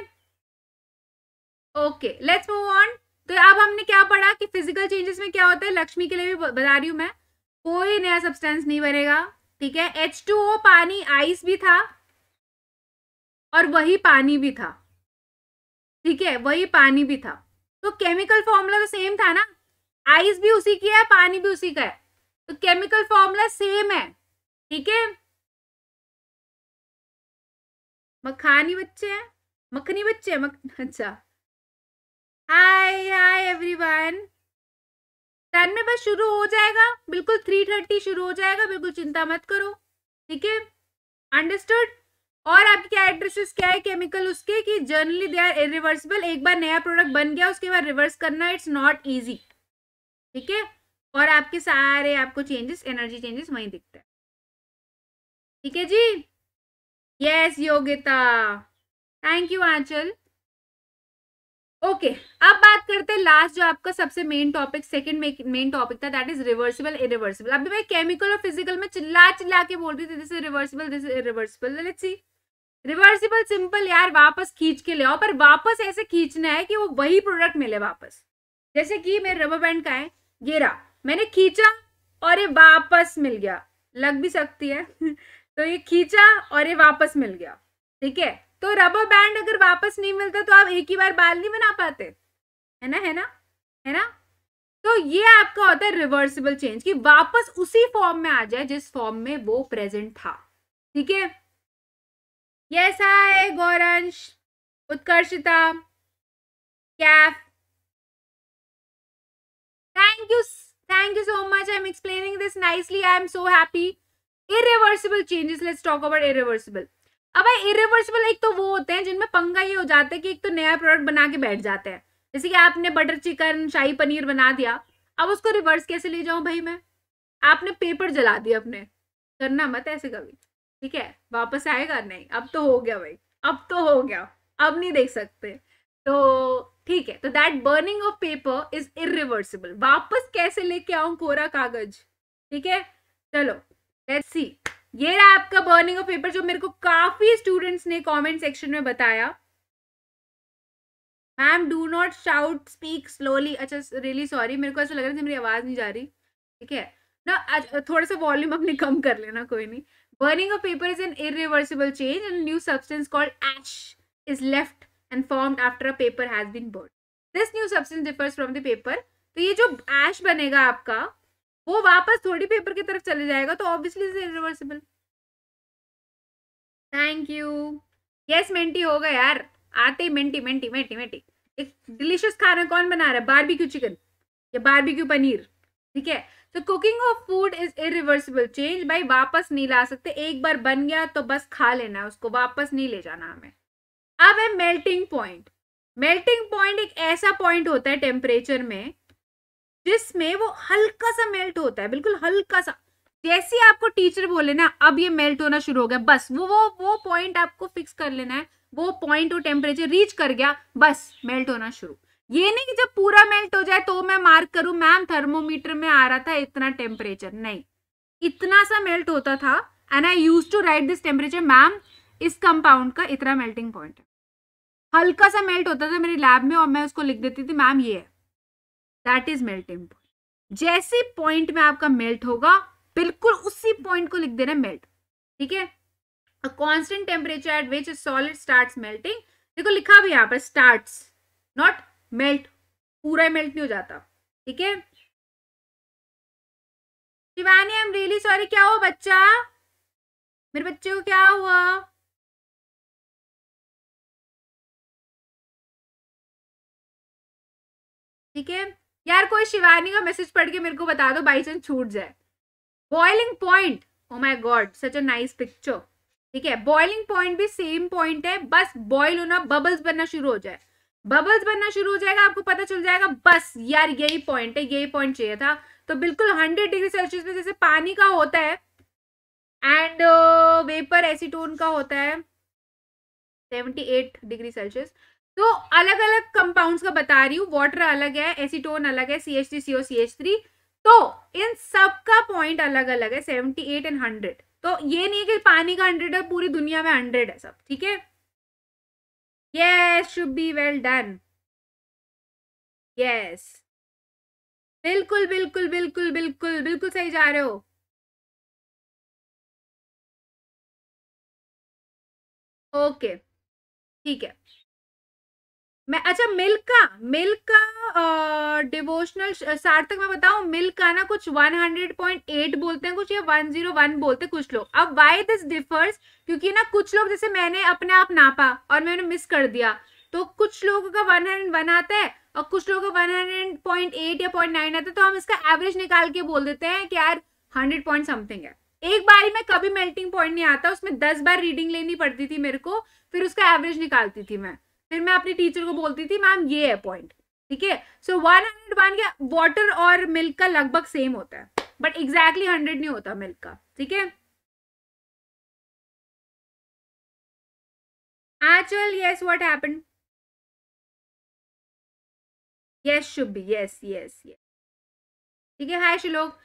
ओके लेट्स मूव ऑन तो अब हमने क्या पढ़ा कि फिजिकल चेंजेस में क्या होता है लक्ष्मी के लिए भी बता रही हूं मैं कोई नया सब्सटेंस नहीं बनेगा ठीक है एच टू ओ पानी आइस भी था और वही पानी भी था ठीक है वही पानी भी था तो केमिकल फॉर्मूला तो सेम था ना आइस भी उसी की है पानी भी उसी का है तो केमिकल फॉर्मूला सेम है ठीक है मखानी बच्चे हैं मखनी बच्चे हैं मख... अच्छा हाय हाय एवरीवन टेन में बस शुरू हो जाएगा बिल्कुल थ्री थर्टी शुरू हो जाएगा बिल्कुल चिंता मत करो ठीक है अंडरस्टूड और आपकी क्या एड्रेसेस क्या है केमिकल उसके कि जनरली दे आर इरिवर्सिबल एक बार नया प्रोडक्ट बन गया उसके बाद रिवर्स करना इट्स नॉट ईजी ठीक है और आपके सारे आपको चेंजेस एनर्जी चेंजेस वहीं दिखता है ठीक है जी yes Yogyata thank you Aanchal okay okay, अब बात करते हैं लास्ट जो आपका सबसे main topic second main topic था दैट इज रिवर्सिबल इरिवर्सिबल अभी मैं केमिकल और फिजिकल में चिल्ला चिल्ला के बोल रही थी this is reversible this is reversible let's see reversible simple यार वापस खींच के ले आओ पर वापस ऐसे खींचना है कि वो वही प्रोडक्ट मिले वापस जैसे कि मेरे रबर बैंड का है गेरा मैंने खींचा और ये वापस मिल गया लग भी सकती है तो ये खींचा और ये वापस मिल गया ठीक है तो रबर बैंड अगर वापस नहीं मिलता तो आप एक ही बार बाल नहीं बना पाते है ना है ना है ना तो ये आपका होता है रिवर्सिबल चेंज कि वापस उसी फॉर्म में आ जाए जिस फॉर्म में वो प्रेजेंट था ठीक है yes I Gauransh Utkarshita Kaif thank you thank you so much I am explaining this nicely I am so happy irreversible changes let's talk about irreversible अब भाई इरिवर्सिबल एक तो वो होते हैं जिनमें पंगा ये हो जाता है कि एक तो नया प्रोडक्ट बना के बैठ जाते हैं जैसे कि आपने बटर चिकन शाही पनीर बना दिया अब उसको रिवर्स कैसे ले जाऊं भाई मैं आपने पेपर जला दिया अपने करना मत ऐसे कभी ठीक है वापस आएगा नहीं अब तो हो गया भाई अब तो हो गया अब नहीं देख सकते तो ठीक है तो that burning of paper is irreversible वापस कैसे लेके आऊ कोरा कागज ठीक है चलो लेट्स सी ये रहा आपका बर्निंग ऑफ पेपर जो मेरे को काफी स्टूडेंट्स ने कमेंट सेक्शन में बताया ma'am do not shout speak slowly अच्छा रियली सॉरी मेरे को ऐसा लग रहा था मेरी आवाज़ नहीं जा रही ठीक है ना थोड़ा सा वॉल्यूम अपने कम कर लेना कोई नहीं Burning of paper is an irreversible change and a new substance called ash is left and formed after a paper has been burned. This new substance differs from the paper. तो ye jo ash banega aapka wo wapas thodi paper ki taraf chale jayega to तो obviously is irreversible thank you yes menti ho gaya yaar aate menti menti menti menti ek delicious khana kaun bana raha hai barbecue chicken ya barbecue paneer theek hai so cooking of food is irreversible change भाई वापस नहीं ला सकते एक बार बन गया तो बस खा लेना उसको वापस नहीं ले जाना हमें अब है मेल्टिंग पॉइंट मेल्टिंग पॉइंट एक ऐसा पॉइंट होता है टेम्परेचर में जिसमें वो हल्का सा मेल्ट होता है बिल्कुल हल्का सा जैसे आपको टीचर बोले ना अब ये मेल्ट होना शुरू हो गया बस वो वो वो पॉइंट आपको फिक्स कर लेना है वो पॉइंट वो टेम्परेचर रीच कर गया बस मेल्ट होना शुरू ये नहीं कि जब पूरा मेल्ट हो जाए तो मैं मार्क करूं मैम थर्मोमीटर में आ रहा था इतना टेम्परेचर नहीं इतना सा मेल्ट होता था and I use to write this temperature ma'am इस कंपाउंड का इतना मेल्टिंग पॉइंट है हल्का सा मेल्ट होता था मेरी लैब में और मैं उसको लिख देती थी मैम ये है दैट इज मेल्टिंग जैसे पॉइंट में आपका मेल्ट होगा बिल्कुल उसी पॉइंट को लिख देना मेल्ट ठीक है constant temperature at which solid start melting देखो लिखा भी यहाँ पर स्टार्ट नॉट मेल्ट पूरा मेल्ट नहीं हो जाता ठीक है Shivani I am really sorry क्या हुआ बच्चा मेरे बच्चे को क्या हुआ ठीक है यार कोई शिवानी का मैसेज पढ़ के मेरे को बता दो बाई चांस छूट जाए boiling point oh my god such a nice picture ठीक है बॉइलिंग पॉइंट भी सेम पॉइंट है बस बॉइल होना बबल्स बनना शुरू हो जाए बबल्स बनना शुरू हो जाएगा आपको पता चल जाएगा बस यार यही पॉइंट है यही पॉइंट चाहिए था तो बिल्कुल हंड्रेड डिग्री सेल्सियस में जैसे पानी का होता है एंड वेपर एसीटोन का होता है सेवेंटी एट डिग्री सेल्सियस तो अलग अलग कंपाउंड्स का बता रही हूँ वाटर अलग है एसीटोन अलग है C H three C O C H three तो इन सब का पॉइंट अलग अलग है सेवेंटी एट एंड हंड्रेड तो ये नहीं है कि पानी का हंड्रेड है पूरी दुनिया में हंड्रेड है सब ठीक है yes should be well done yes बिल्कुल बिल्कुल बिल्कुल बिल्कुल बिल्कुल सही जा रहे हो ओके ठीक है मैं अच्छा मिल्का मिल्का डिवोशनल सार्थक मैं बताऊं मिल्का ना कुछ 100.8 बोलते हैं कुछ ये 101 बोलते हैं कुछ लोग अब वाई दिस डिफर्स क्योंकि ना कुछ लोग जैसे मैंने अपने आप नापा और मैंने मिस कर दिया तो कुछ लोगों का 101 आता है और कुछ लोगों का 100.8 या 0.9 आता है तो हम इसका एवरेज निकाल के बोल देते हैं कि यार हंड्रेड पॉइंट समथिंग है एक बारी में कभी मेल्टिंग पॉइंट नहीं आता उसमें दस बार रीडिंग लेनी पड़ती थी मेरे को फिर उसका एवरेज निकालती थी मैं फिर मैं अपनी टीचर को बोलती थी मैम ये है पॉइंट ठीक है सो वन हंड्रेड वन का वाटर और मिल्क का लगभग सेम होता है बट एग्जैक्टली हंड्रेड नहीं होता मिल्क का ठीक है actual yes what happen yes Shubh yes yes yes ठीक है हाय श्लोक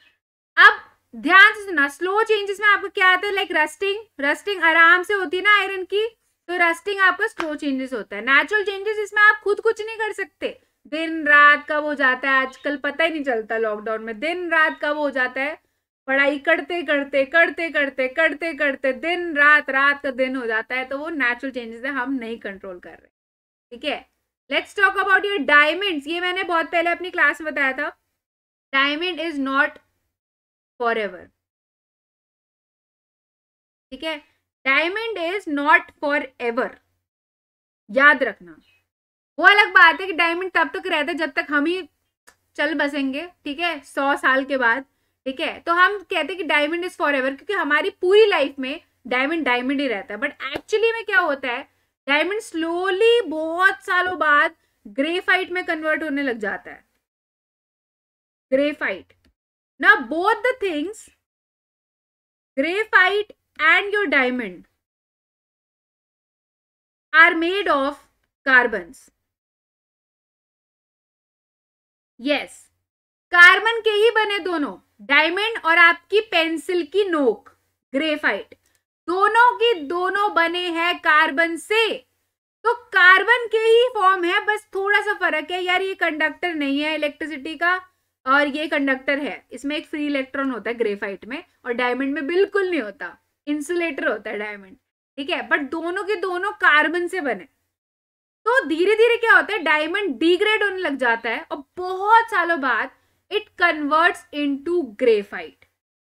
अब ध्यान से सुना स्लो चेंजेस में आपको क्या आता है लाइक रस्टिंग रस्टिंग आराम से होती है ना आयरन की तो रस्टिंग आपका स्लो चेंजेस होता है नेचुरल चेंजेस इसमें आप खुद कुछ नहीं कर सकते दिन रात कब हो जाता है आजकल पता ही नहीं चलता लॉकडाउन में दिन रात कब हो जाता है पढ़ाई करते करते करते करते करते करते दिन रात रात का दिन हो जाता है तो वो नेचुरल चेंजेस है हम नहीं कंट्रोल कर रहे ठीक है let's talk about your diamond ये मैंने बहुत पहले अपनी क्लास में बताया था diamond is not for ever ठीक है diamond is not for ever याद रखना वो अलग बात है कि डायमंड तब तक रहता है जब तक हम ही चल बसेंगे ठीक है सौ साल के बाद ठीक है तो हम कहते हैं कि डायमंड इज फॉर एवर क्योंकि हमारी पूरी लाइफ में डायमंड डायमंड ही रहता है बट एक्चुअली में क्या होता है डायमंड स्लोली बहुत सालों बाद ग्रेफाइट में कन्वर्ट होने लग जाता है ग्रेफाइट ना both the things graphite and your diamond are made of carbon yes carbon के ही बने दोनों डायमंड और आपकी पेंसिल की नोक ग्रेफाइट दोनों की दोनों बने हैं कार्बन से तो कार्बन के ही फॉर्म है बस थोड़ा सा फर्क है यार ये कंडक्टर नहीं है इलेक्ट्रिसिटी का और ये कंडक्टर है इसमें एक फ्री इलेक्ट्रॉन होता है ग्रेफाइट में और डायमंड में बिल्कुल नहीं होता इंसुलेटर होता है डायमंड ठीक है बट दोनों के दोनों कार्बन से बने तो धीरे धीरे क्या होता है डायमंड डिग्रेड होने लग जाता है और बहुत सालों बाद इट कन्वर्ट्स इनटू ग्रेफाइट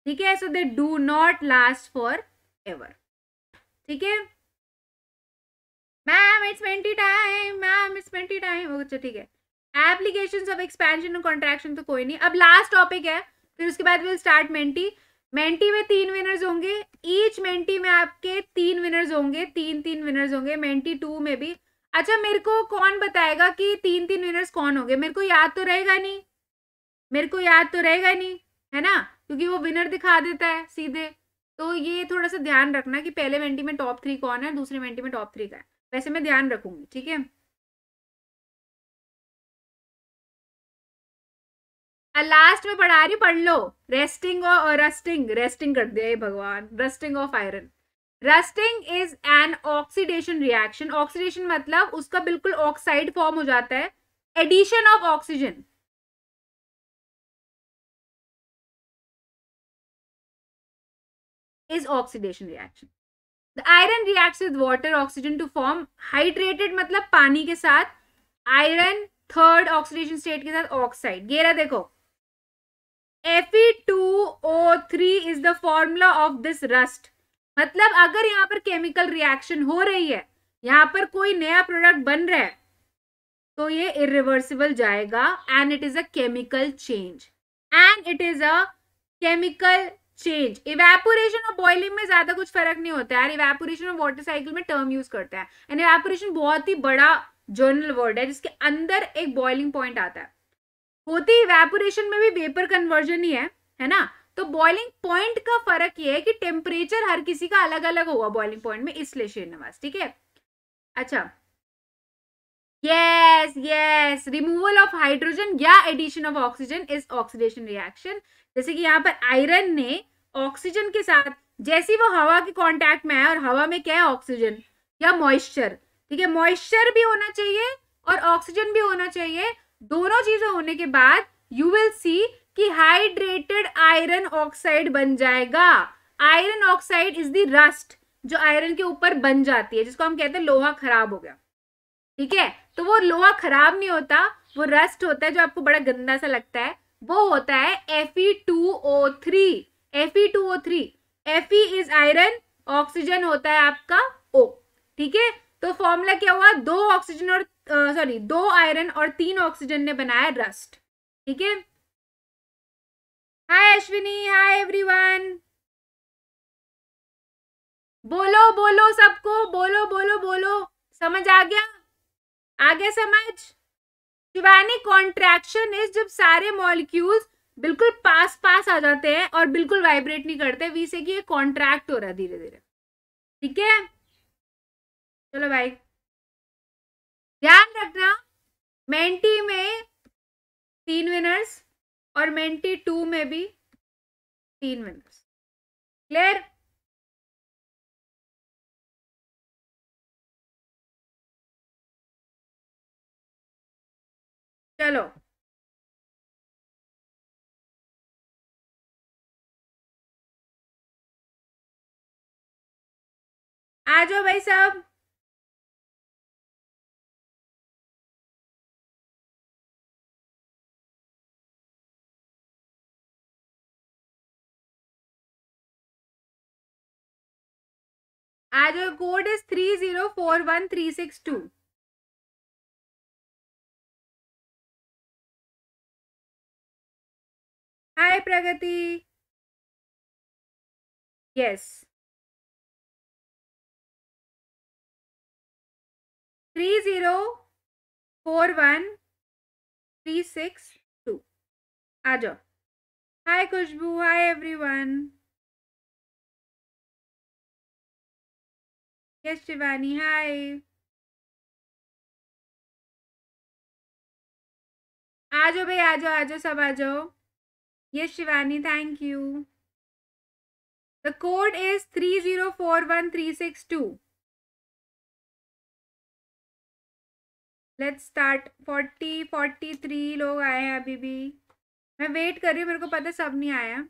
ठीक है so they do not last for ever ठीक है ma'am it's twenty time ma'am it's twenty time अच्छा ठीक है एप्लीकेशन ऑफ एक्सपेंशन और कॉन्ट्रेक्शन तो कोई नहीं अब लास्ट टॉपिक है फिर उसके बाद विल स्टार्ट मेंटी मेंटी में तीन विनर्स होंगे ईच मेंटी में आपके तीन विनर्स होंगे तीन तीन विनर्स होंगे मेंटी टू में भी अच्छा मेरे को कौन बताएगा कि तीन तीन विनर्स कौन होंगे मेरे को याद तो रहेगा नहीं मेरे को याद तो रहेगा नहीं है ना क्योंकि वो विनर दिखा देता है सीधे तो ये थोड़ा सा ध्यान रखना कि पहले मेंटी में टॉप थ्री कौन है दूसरे मेंटी में टॉप थ्री का है वैसे मैं ध्यान रखूंगी ठीक है लास्ट में पढ़ा रही पढ़ लो रेस्टिंग और रस्टिंग रेस्टिंग कर दिया ये भगवान rusting of iron rusting is an oxidation reaction oxidation मतलब उसका बिल्कुल ऑक्साइड फॉर्म हो जाता है addition of oxygen is oxidation reaction the iron reacts with water oxygen to form hydrated मतलब पानी के साथ आयरन थर्ड ऑक्सीडेशन स्टेट के साथ ऑक्साइड गेरा देखो Fe2O3 is the formula of this rust मतलब अगर यहाँ पर केमिकल रिएक्शन हो रही है यहाँ पर कोई नया प्रोडक्ट बन रहा है तो ये इरिवर्सिबल जाएगा and it is a chemical change and it is a chemical change evaporation और बॉइलिंग में ज्यादा कुछ फर्क नहीं होता यार इवेपोरेशन और वाटर साइकिल में टर्म यूज करते हैं एंड इवेपोरेशन बहुत ही बड़ा जर्नल वर्ड है जिसके अंदर एक बॉइलिंग पॉइंट आता है होती इवेपोरेशन में भी वेपर कन्वर्जन ही है है ना तो बॉइलिंग पॉइंट का फर्क यह है कि टेम्परेचर हर किसी का अलग अलग होगा बॉइलिंग पॉइंट में इसलिए श्रीनिवास ठीक है अच्छा yes yes removal of hydrogen या addition of oxygen is oxidation reaction जैसे कि यहाँ पर आयरन ने ऑक्सीजन के साथ जैसी वो हवा के कांटेक्ट में है और हवा में क्या है ऑक्सीजन या मॉइस्चर ठीक है मॉइस्चर भी होना चाहिए और ऑक्सीजन भी होना चाहिए दोनों चीजें होने के बाद यू विल सी कि हाइड्रेटेड आयरन ऑक्साइड बन जाएगा iron oxide is the rust जो आयरन के ऊपर बन जाती है जिसको हम कहते हैं लोहा खराब हो गया ठीक है तो वो लोहा खराब नहीं होता वो रस्ट होता है जो आपको बड़ा गंदा सा लगता है वो होता है Fe2O3 Fe2O3 Fe is iron oxygen होता है आपका O ठीक है तो फॉर्मूला क्या हुआ दो ऑक्सीजन और सॉरी दो आयरन और तीन ऑक्सीजन ने बनाया रस्ट ठीक है हाय अश्विनी हाय एवरीवन बोलो बोलो सबको बोलो बोलो बोलो समझ आ गया आगे समझ शिवानी कॉन्ट्रैक्शन इज जब सारे मॉलिक्यूल्स बिल्कुल पास पास आ जाते हैं और बिल्कुल वाइब्रेट नहीं करते वी से कि ये कॉन्ट्रैक्ट हो रहा है धीरे धीरे ठीक है चलो भाई ध्यान रखना मेंटी में तीन विनर्स और मेंटी टू में भी तीन विनर्स क्लियर चलो आ जाओ भाई साहब and your code is 3041362. Hi Pragati. Yes. 3041362. आ जाओ hi Khushboo hi everyone Yes, Shivani. Hi. आ जाओ भाई आ जाओ आ जाओ सब आ जाओ yes Shivani thank you the code is three zero four one three six two let's start forty forty three लोग आए हैं अभी भी मैं वेट कर रही हूँ मेरे को पता सब नहीं आया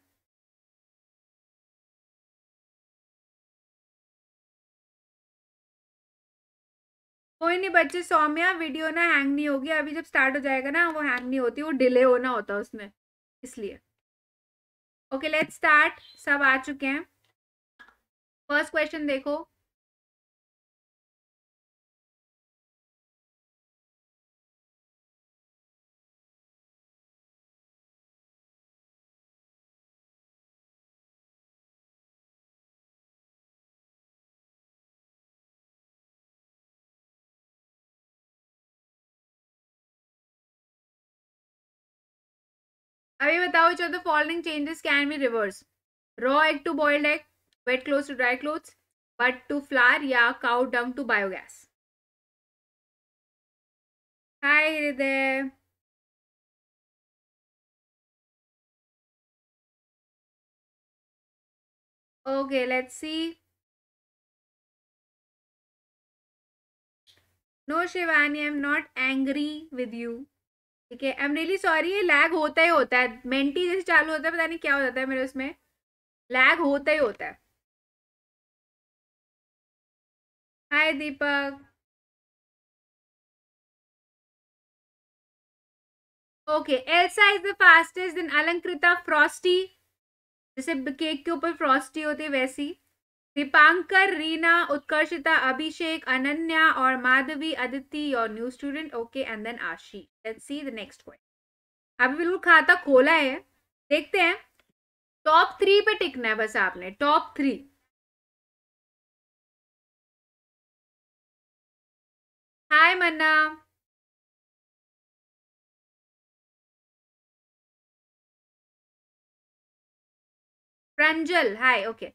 कोई नहीं बच्चे सौम्या वीडियो ना हैंग नहीं होगी अभी जब स्टार्ट हो जाएगा ना वो हैंग नहीं होती वो डिले होना होता है उसमें इसलिए ओके लेट्स स्टार्ट सब आ चुके हैं फर्स्ट क्वेश्चन देखो अभी बताओ which are the following changes can be reverse raw egg to boiled egg wet cloth to dry clothes but to flour या cow dung to biogas hi Hriday okay let's see no Shivani I am not angry with you ठीक है I am really sorry ये lag होता ही होता है mentee जैसे चालू होता है पता नहीं क्या हो जाता है मेरे उसमें लैग होता ही होता है hi Deepak okay Elsa is the fastest then Alankrita frosty जैसे केक के ऊपर फ्रॉस्टी होती है वैसी दीपांकर रीना उत्कर्षिता अभिषेक अनन्या और माधवी अदिति और new student okay and then Aashi let's see the next अभी बिल्कुल खाता खोला है देखते हैं टॉप थ्री पे टिकना है बस आपने top three hi Manna Pranjal hi okay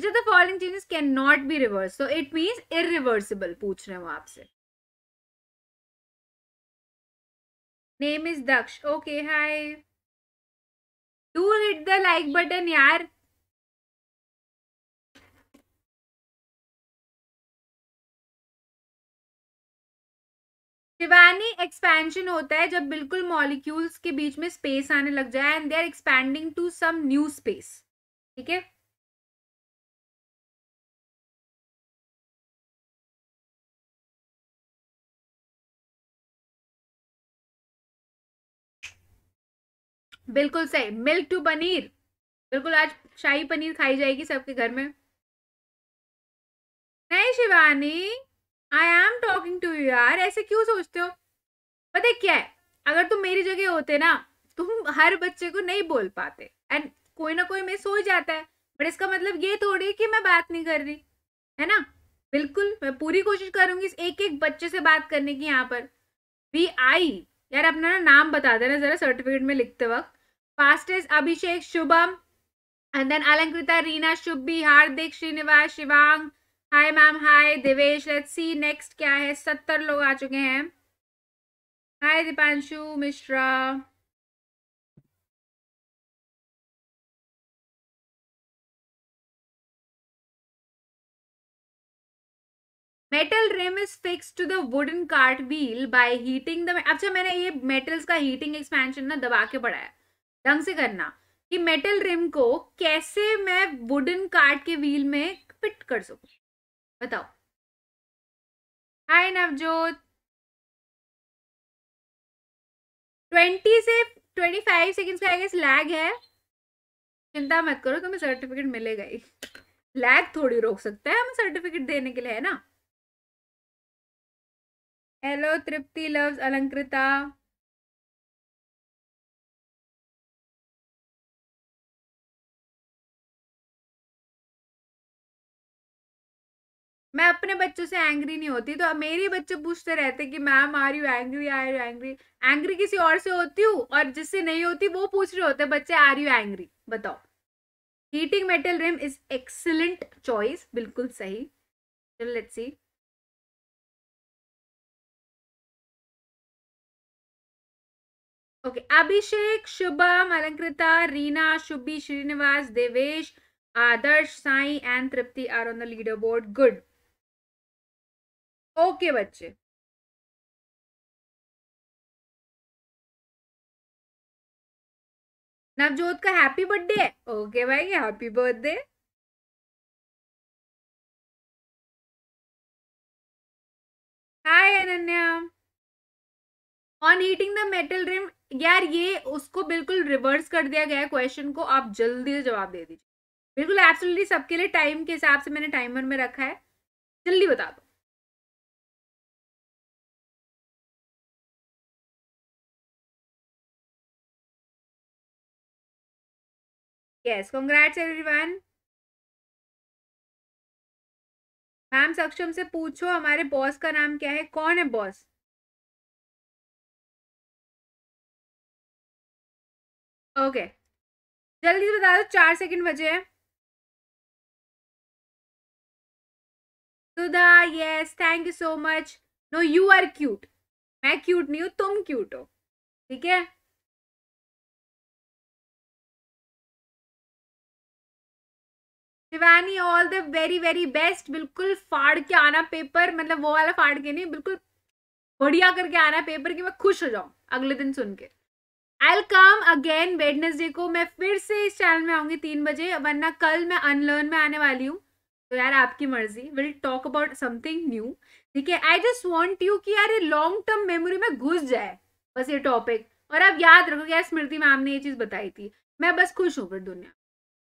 which the following changes can not be reverse so it means irreversible पूछ रहे हो आपसे name is Daksh okay hi do hit the like button यार शिवानी एक्सपेंशन होता है जब बिल्कुल मॉलिक्यूल्स के बीच में स्पेस आने लग जाए and they are expanding to some new space ठीक है बिल्कुल सही मिल्क टू पनीर बिल्कुल आज शाही पनीर खाई जाएगी सबके घर में नहीं Shivani I am talking to you यार ऐसे क्यों सोचते हो पता क्या है अगर तुम मेरी जगह होते ना तुम हर बच्चे को नहीं बोल पाते एंड कोई ना कोई में सो जाता है बट इसका मतलब ये थोड़ी कि मैं बात नहीं कर रही है ना बिल्कुल मैं पूरी कोशिश करूंगी एक एक बच्चे से बात करने की यहाँ पर वी आई यार अपना ना नाम बता देना जरा सर्टिफिकेट में लिखते वक्त fast is Abhishek Shubham and then Alankrita Reena Shubhi Hardik Srinivas Shivang hi ma'am hi Devesh let's see next क्या है सत्तर लोग आ चुके हैं hi Deepanshu Mishra metal rim is fix to the wooden cart wheel by heating the अच्छा मैंने ये मेटल्स का हीटिंग एक्सपेंशन ना दबा के पड़ा है ढंग से करना कि मेटल रिम को कैसे मैं वुडन कार्ड के व्हील में फिट कर सकूं बताओ हाय नवजोत ट्वेंटी से ट्वेंटी फाइव सेकेंड्स का आएगा लैग है चिंता मत करो तुम्हें सर्टिफिकेट मिलेगा ही लैग थोड़ी रोक सकता है हमें सर्टिफिकेट देने के लिए है ना हेलो तृप्ति लव्स अलंकृता मैं अपने बच्चों से एंग्री नहीं होती तो मेरे बच्चे पूछते रहते कि ma'am are you angry are you angry angry किसी और से होती हूँ और जिससे नहीं होती वो पूछ रहे होते बच्चे आर यू एंग्री बताओ heating metal rim is excellent choice बिल्कुल सही चलो let's see okay Abhishek Shubham Alankrita Reena Shubhi Srinivas Devesh Adarsh Sai and Tripti are on the leader board good okay बच्चे नवजोत का हैप्पी बर्थडे है ओके भाई happy birthday hi Ananya on heating the metal rim यार ये उसको बिल्कुल रिवर्स कर दिया गया है क्वेश्चन को आप जल्दी से जवाब दे दीजिए बिल्कुल एब्सोल्युटली सबके लिए टाइम के हिसाब से मैंने टाइमर में रखा है जल्दी बता दो yes congrats everyone मैम सक्षम से पूछो हमारे बॉस का नाम क्या है कौन है बॉस ओके okay. जल्दी से बता दो चार सेकंड बजे हैं Sudha yes thank you so much no you are cute मैं क्यूट नहीं हूँ तुम क्यूट हो ठीक है Shivani all the very very best बिल्कुल फाड़ के आना पेपर मतलब वो वाला फाड़ के नहीं बिल्कुल बढ़िया करके आना पेपर कि मैं खुश हो जाऊँ अगले दिन सुन के I'll come again Wednesday को मैं फिर से इस चैनल में आऊँगी तीन बजे वरना कल मैं अनलर्न में आने वाली हूँ तो यार आपकी मर्जी will talk about something new ठीक है आई जस्ट वॉन्ट यू कि यार ये लॉन्ग टर्म मेमोरी में घुस जाए बस ये टॉपिक और आप याद रखो यार स्मृति मैम ने ये चीज़ बताई थी मैं बस खुश हूँ फिर दुनिया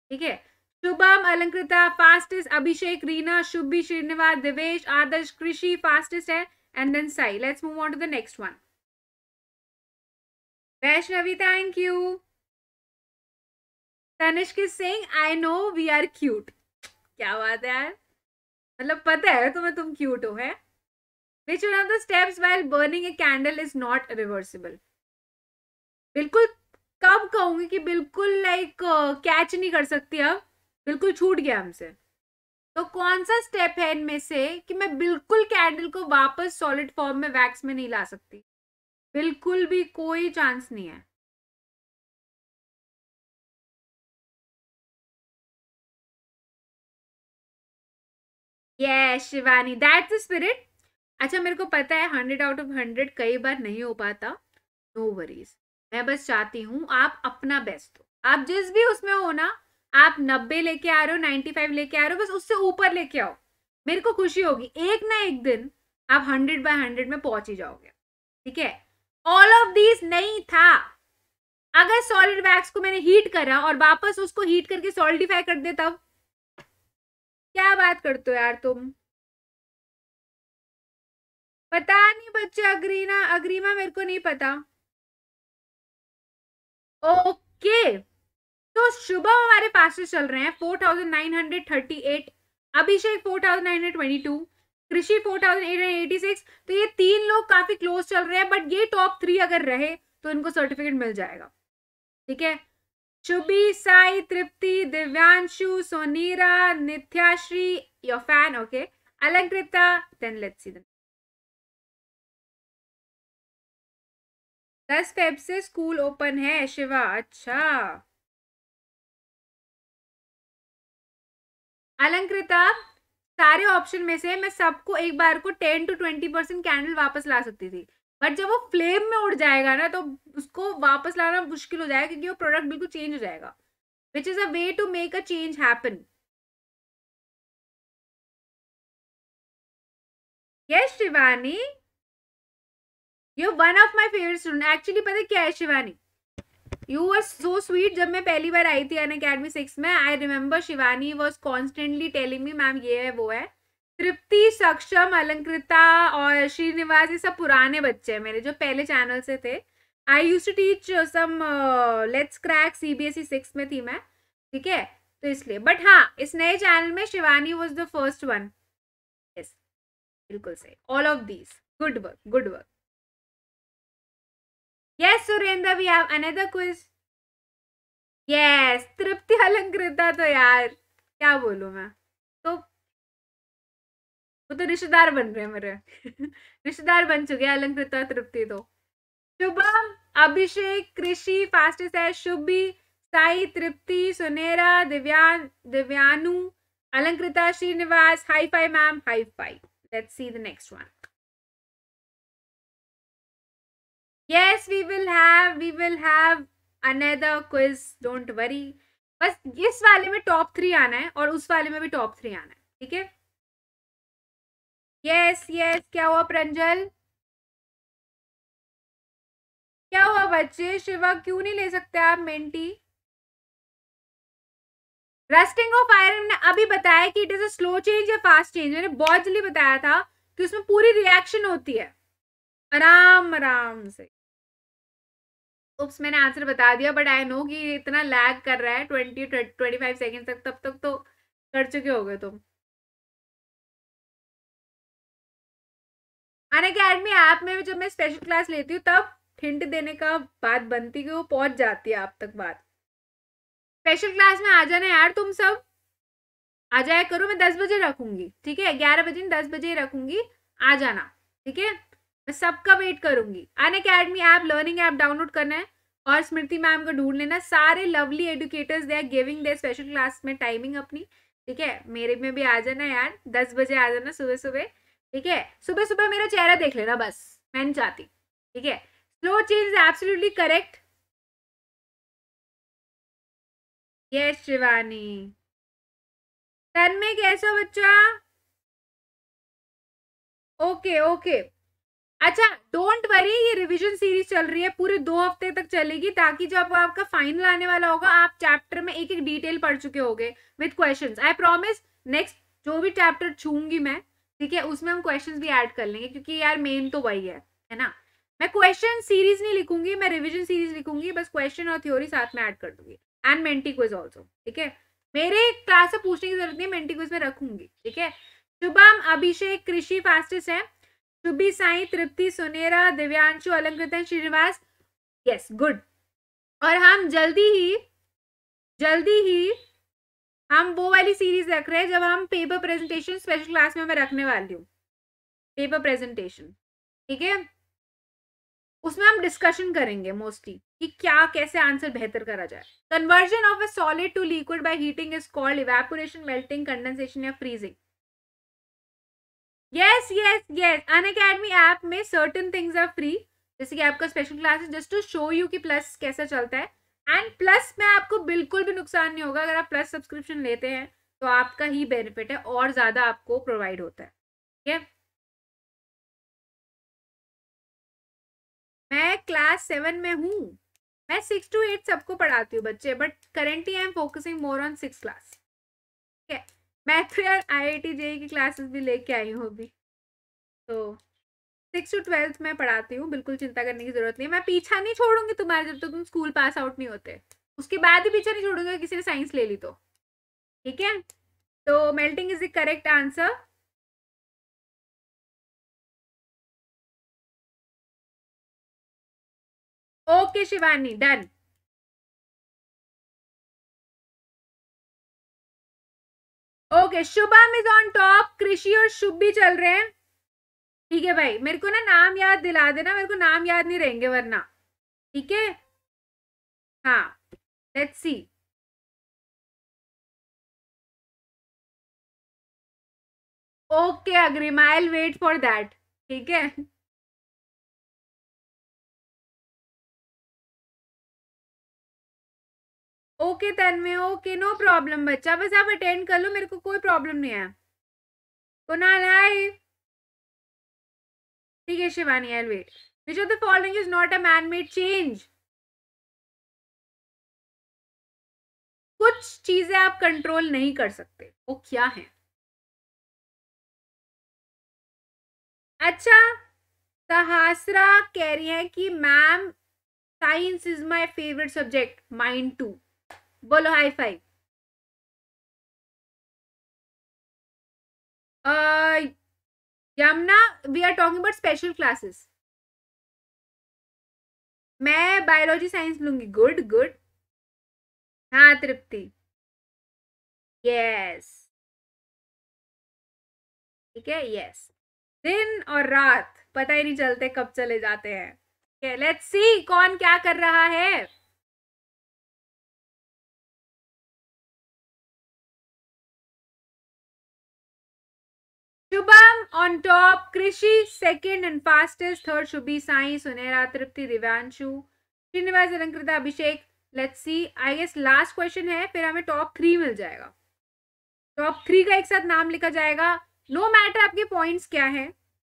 ठीक है शुभम अलंकृता फास्टेस्ट अभिषेक रीना शुभी श्रीनिवास दिवेश आदर्श कृषि फास्टेस्ट है and then Sai let's move on to the next one Vaishnavi thank you Tanishk Singh I know we are cute क्या बात है यार मतलब पता है तुम्हें तुम क्यूट हो है which one of the steps while burning a candle is not reversible बिल्कुल कब कहूंगी कि बिल्कुल लाइक कैच नहीं कर सकती अब बिल्कुल छूट गया हमसे तो कौन सा स्टेप है इनमें से कि मैं बिल्कुल कैंडल को वापस सॉलिड फॉर्म में वैक्स में नहीं ला सकती बिल्कुल भी कोई चांस नहीं है yes Shivani that's the spirit अच्छा मेरे को पता है हंड्रेड आउट ऑफ हंड्रेड कई बार नहीं हो पाता नो no वरीज मैं बस चाहती हूँ आप अपना बेस्ट हो आप जिस भी उसमें हो ना आप नब्बे लेके आ रहे हो नाइन्टी फाइव लेके आ रहे हो बस उससे ऊपर लेके आओ मेरे को खुशी होगी एक ना एक दिन आप हंड्रेड बाय हंड्रेड में पहुंच ही जाओगे ठीक है ऑल ऑफ दिस नहीं था अगर सॉलिड वैक्स को मैंने हीट करा और वापस उसको हीट करके सॉलिडिफाई कर दे तब क्या बात करते हो यार तुम पता नहीं बच्चे अग्रीना अग्रीमा मेरे को नहीं पता ओके okay. तो शुभम हमारे पास से चल रहे हैं four thousand nine hundred thirty eight Abhishek four thousand nine hundred twenty two Krishi four thousand eight hundred eighty six तो ये तीन लोग काफी क्लोज चल रहे हैं बट ये टॉप थ्री अगर रहे तो इनको सर्टिफिकेट मिल जाएगा ठीक है Shubhi Sai Tripti Divyanshu Sonira Nityashree your fan okay Alankrita then let's see दस फेब से स्कूल ओपन है शिवा अच्छा अलंकृता सारे ऑप्शन में से मैं सबको एक बार को ten to twenty percent candle वापस ला सकती थी बट जब वो फ्लेम में उड़ जाएगा ना तो उसको वापस लाना मुश्किल हो जाएगा क्योंकि वो प्रोडक्ट बिल्कुल चेंज हो जाएगा which is a way to make a change happen yes Shivani you one of my favourite student actually पता क्या है Shivani you are so sweet जब मैं पहली बार आई थी अन अकेडमी सिक्स में I remember Shivani was constantly telling me ma'am ये है वो है तृप्ति सक्षम अलंकृता और श्रीनिवास ये सब पुराने बच्चे हैं मेरे जो पहले चैनल से थे I use to teach some let's crack C B S E six में थी मैं ठीक है तो इसलिए बट हाँ इस नए चैनल में Shivani was the first one yes बिल्कुल सही all of these good work good work Yes, Surendra, we have another quiz. Yes, Tripti Alankrita, तो यार क्या बोलूँ मैं तो वो तो रिश्तेदार बन रहे हैं मेरे रिश्तेदार बन चुके हैं अलंकृता तृप्ति तो शुभम अभिषेक कृषि फास्टेस्ट है Shubhi Sai Tripti Sunera Divyan Divyanu Alankrita Srinivas high five ma'am high five let's see the next one yes we will have we will have another quiz don't worry बस इस वाले में टॉप थ्री आना है और उस वाले में भी टॉप थ्री आना है ठीक है यस यस क्या हुआ प्रंजल क्या हुआ बच्चे शिवा क्यों नहीं ले सकते आप मेंटी रस्टिंग ऑफ आयरन ने अभी बताया कि it is a slow change या फास्ट चेंज मैंने बहुत जल्दी बताया था कि उसमें पूरी रिएक्शन होती है आराम आराम से उप्स मैंने आंसर बता दिया बट आई नो कि इतना लैग कर रहा है ट्वेंटी ट्वेंटी फाइव सेकेंड तक तब तक तो कर चुके हो गए तुम अन अकेडमी ऐप में जब मैं स्पेशल क्लास लेती हूँ तब हिंट देने का बात बनती कि वो पहुंच जाती है आप तक बात स्पेशल क्लास में आ जाना यार तुम सब आ जाया करो मैं दस बजे रखूंगी ठीक है ग्यारह बजे दस बजे रखूंगी आ जाना ठीक है मैं सबका वेट करूंगी Unacademy app learning app download करना है और स्मृति मैम को ढूंढ लेना सारे lovely educators they are giving they special class में टाइमिंग अपनी ठीक है मेरे में भी आ जाना यार दस बजे आ जाना सुबह सुबह ठीक है सुबह सुबह मेरा चेहरा देख लेना बस मैं नहीं चाहती ठीक है slow change is absolutely correct yes Shivani Tanmay कैसे बच्चा ओके ओके अच्छा डोंट वरी ये रिवीजन सीरीज चल रही है पूरे दो हफ्ते तक चलेगी ताकि जब आपका फाइनल आने वाला होगा आप चैप्टर में एक एक डिटेल पढ़ चुके होंगे with questions I promise next जो भी चैप्टर छूंगी मैं ठीक है उसमें हम क्वेश्चंस भी ऐड कर लेंगे क्योंकि यार मेन तो वही है है ना मैं क्वेश्चन सीरीज नहीं लिखूंगी मैं रिविजन सीरीज लिखूंगी बस क्वेश्चन और थ्योरी साथ में ऐड कर दूंगी एंड मेंटी क्विज ऑल्सो ठीक है मेरे क्लास से पूछने की जरूरत नहीं मेंटी क्विज में रखूंगी ठीक है शुभम अभिषेक कृषि फास्टेस्ट है शुभि साई तृप्ति सुनेरा दिव्यांशु अलंकृतन श्रीनिवास यस गुड और हम जल्दी ही जल्दी ही हम वो वाली सीरीज रख रहे हैं जब हम पेपर प्रेजेंटेशन स्पेशल क्लास में मैं रखने वाली हूँ पेपर प्रेजेंटेशन ठीक है उसमें हम डिस्कशन करेंगे मोस्टली कि क्या कैसे आंसर बेहतर करा जाए conversion of a solid to liquid by heating is called evaporation melting condensation या freezing yes yes yes Unacademy app में सर्टन थिंग्स आर फ्री जैसे कि आपका special classes just to show you कि plus कैसा चलता है and plus में आपको बिल्कुल भी नुकसान नहीं होगा अगर आप प्लस सब्सक्रिप्शन लेते हैं तो आपका ही बेनिफिट है और ज़्यादा आपको प्रोवाइड होता है ठीक है मैं क्लास सेवन में हूँ मैं सिक्स टू एट सबको पढ़ाती हूँ बच्चे but currently I am focusing more on six class ठीक है मैं तो यार आई आई टी जेई की क्लासेस भी लेके आई हूँ अभी तो सिक्स टू ट्वेल्थ में पढ़ाती हूँ बिल्कुल चिंता करने की जरूरत नहीं है मैं पीछा नहीं छोड़ूंगी तुम्हारे जब तक तो तुम स्कूल पास आउट नहीं होते उसके बाद ही पीछा नहीं छोड़ूंगी किसी ने साइंस ले ली तो ठीक है तो melting is the correct answer okay Shivani done okay Shubham is on top Krishi और शुभ भी चल रहे हैं ठीक है भाई मेरे को ना नाम याद दिला देना मेरे को नाम याद नहीं रहेंगे वरना ठीक है हाँ let's see okay Agrim I will wait for that ठीक है okay Tanmay okay no problem बच्चा बस आप अटेंड कर लो मेरे को कोई प्रॉब्लम नहीं है कुनाल हाय ठीक है Shivani I wait which of the following is not a man made change कुछ चीजें आप कंट्रोल नहीं कर सकते वो क्या है अच्छा सहासरा कह रही है कि ma'am science is my favourite subject mind to बोलो high five Yamuna we are talking about special classes मैं बायोलॉजी साइंस लूंगी गुड गुड हाँ तृप्ति यस ठीक है यस दिन और रात पता ही नहीं चलते कब चले जाते हैं लेट्स सी कौन क्या कर रहा है Shubham on top Krishi second and fastest third should Sai Sunera Tripti Divyanshu Srinivas Alankrita Abhishek let's see I guess last question है फिर हमें टॉप थ्री मिल जाएगा टॉप थ्री का एक साथ नाम लिखा जाएगा नो no मैटर आपके पॉइंट्स क्या है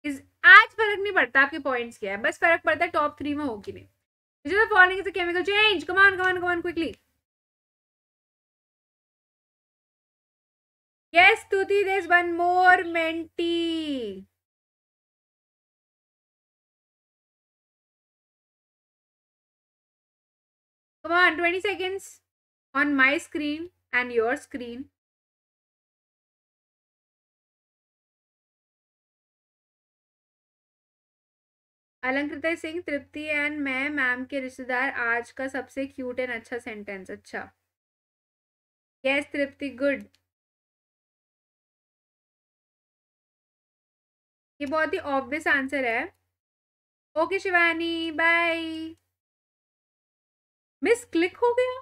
इस आज फर्क नहीं पड़ता आपके पॉइंट्स क्या है बस फर्क पड़ता है टॉप थ्री में होगी नहीं following chemical change come on come on come on quickly Yes, Tuti, there's one more mentee. Come on, 20 seconds on my screen and your screen. Alankrita Singh Tripti and मैं मैम के रिश्तेदार आज का सबसे क्यूट एंड अच्छा सेंटेंस अच्छा यस तृप्ति गुड ये बहुत ही ऑब्वियस आंसर है okay Shivani by misclick हो गया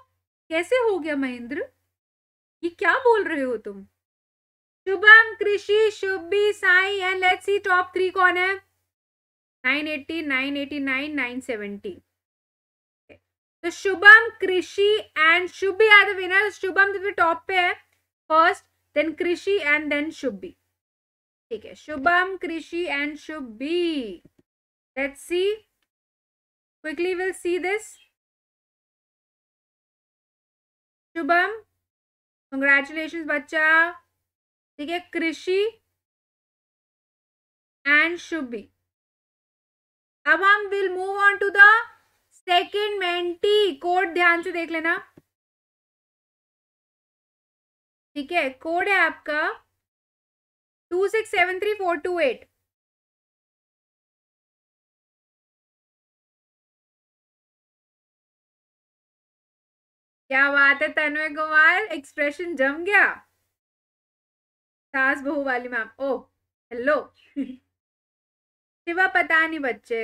कैसे हो गया महेंद्र ये क्या बोल रहे हो तुम Shubham Krishi Shubhi Sai and let's see top three कौन है नाइन नाइन सेवेंटी तो Shubham Krishi and Shubhi are the winner Shubham top तो पे है first then Krishi and then Shubhi ठीक है Shubham Krishi and Shubh B let see quickly will see this Shubham congratulation बच्चा ठीक है कृषि एंड शुभ बी अब हम will move on to the second Menti code ध्यान से देख लेना ठीक है कोड है आपका two six seven three four two eight क्या बात है तन्मय कुमार एक्सप्रेशन जम गया सास बहू वाली मैम ओ हेलो शिवा पता नहीं बच्चे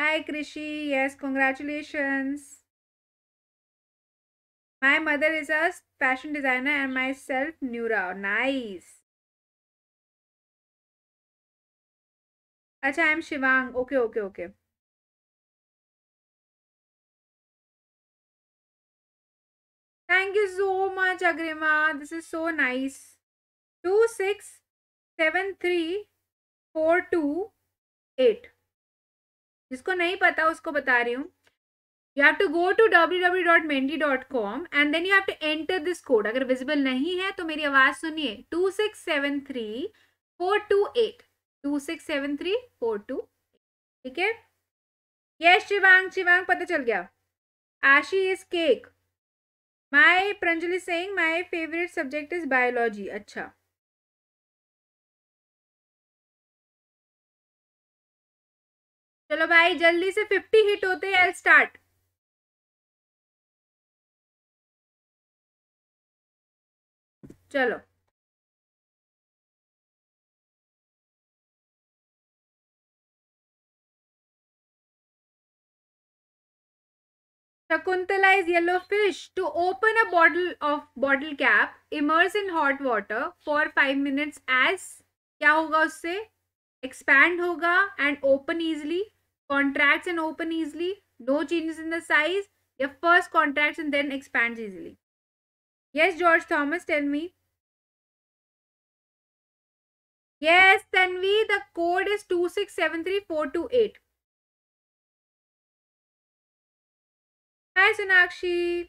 hi Krishi yes congratulations my mother is is fashion designer and myself Neura. Nice अच्छा I am Shivang okay okay okay thank you so much Agrima this is so nice two six seven three four two eight जिसको नहीं पता उसको बता रही हूँ you have to go to www.menti.com and then you have to enter this code अगर visible नहीं है तो मेरी आवाज़ सुनिए to six seven three four two eight two six seven three four two ठीक है यस शिवांग शिवांग पता चल गया Ashi is cake my Pranjali Singh my favourite subject is biology अच्छा चलो भाई जल्दी से फिफ्टी हिट होते हैं स्टार्ट चलो Sakuntala is yellow fish. To open a bottle of bottle cap, immerse in hot water for 5 minutes as क्या होगा उससे expand होगा and open easily, contracts and open easily, no changes in the size, या first contracts and then expands easily. Yes, George Thomas, tell me. Yes, Tanvi, the code is 2673428. Hi, Sunakshi.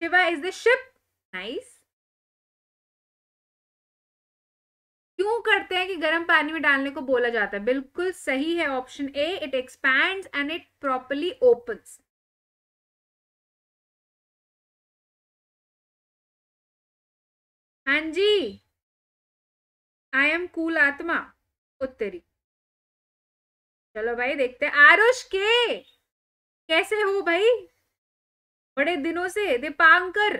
Shiva is the ship. Nice. क्यों करते हैं कि गर्म पानी में डालने को बोला जाता है बिल्कुल सही है option A it expands and it properly opens हाँ जी आई एम कूल आत्मा उत्तरी चलो भाई देखते हैं आरुष के कैसे हो भाई बड़े दिनों से दीपांकर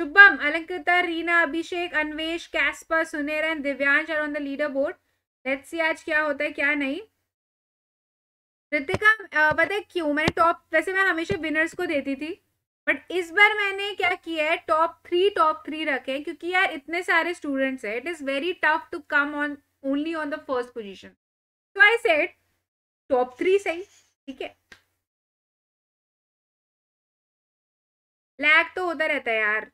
शुभम अलंकृता रीना अभिषेक अन्वेश कैस्पर सुनेर एंड दिव्यांश और on the leader leaderboard let's see आज क्या होता है क्या नहीं ऋतिका पता है क्यों मैंने टॉप वैसे मैं हमेशा विनर्स को देती थी बट इस बार मैंने क्या किया है टॉप थ्री टॉप थ्री रखे क्योंकि यार इतने सारे स्टूडेंट्स हैं it is very tough to come on only on the first position तो आई सेट टॉप थ्री सही ठीक है लैग तो होता रहता है यार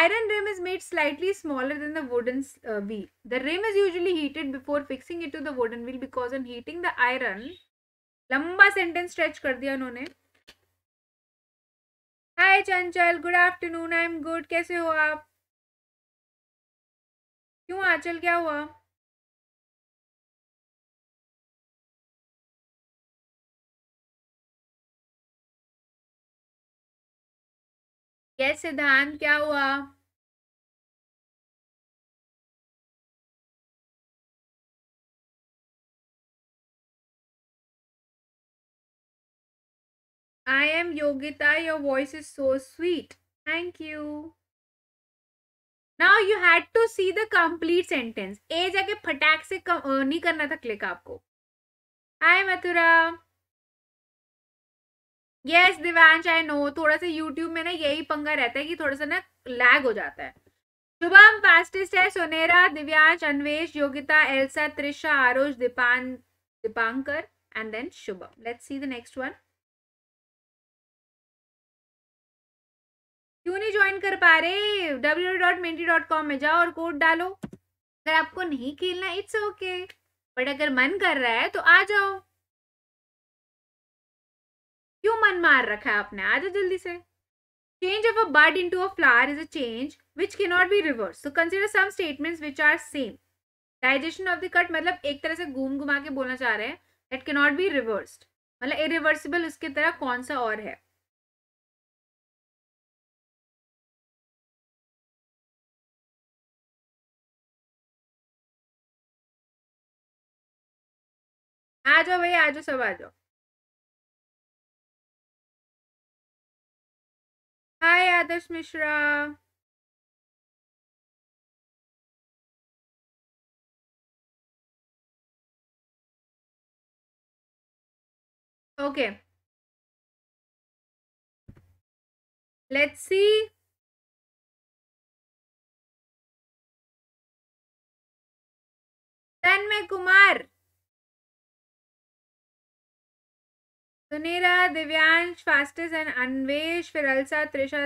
Iron rim is made slightly smaller than the wooden uh, wheel. The rim is usually heated before fixing it to the wooden wheel because in heating the iron, लंबा sentence stretch कर दिया उन्होंने hi Chanchal good afternoon I am good कैसे हो आप क्यों आंचल क्या हुआ सिद्धांत क्या हुआ I am Yogita. Your voice is so sweet. Thank you. Now you had to see the complete sentence. A जाके फटाक से कम, नहीं करना था क्लिक आपको Hi Mathura. Yes Divansh I know. थोड़ा सा YouTube में ना यही पंगा रहता है कि थोड़ा सा ना lag हो जाता है शुभम फास्टेस्ट है Sonera Divyansh Anvesh Yogita Elsa Trisha Aarosh Deepan Deepankar and then Shubham let's see the next one क्यों नहीं ज्वाइन कर पा रहे www.menti.com में जाओ और कोड डालो अगर आपको नहीं खेलना इट्स ओके बट अगर मन कर रहा है तो आ जाओ क्यों मन मार रखा है आपने आ जाओ जल्दी से change of a bird into a flower is a change which can not be reverse so consider some statements which are same digestion of the cut मतलब एक तरह से घूम घुमा के बोलना चाह रहे हैं that can not be reverse मतलब इरिवर्सिबल उसके तरह कौन सा और है आ जाओ भैया आ जाओ सब आ जाओ hi Adarsh Mishra okay let's see Tanmay Kumar Sunera Divyansh fastest and Anvesh फिर Elsa Trisha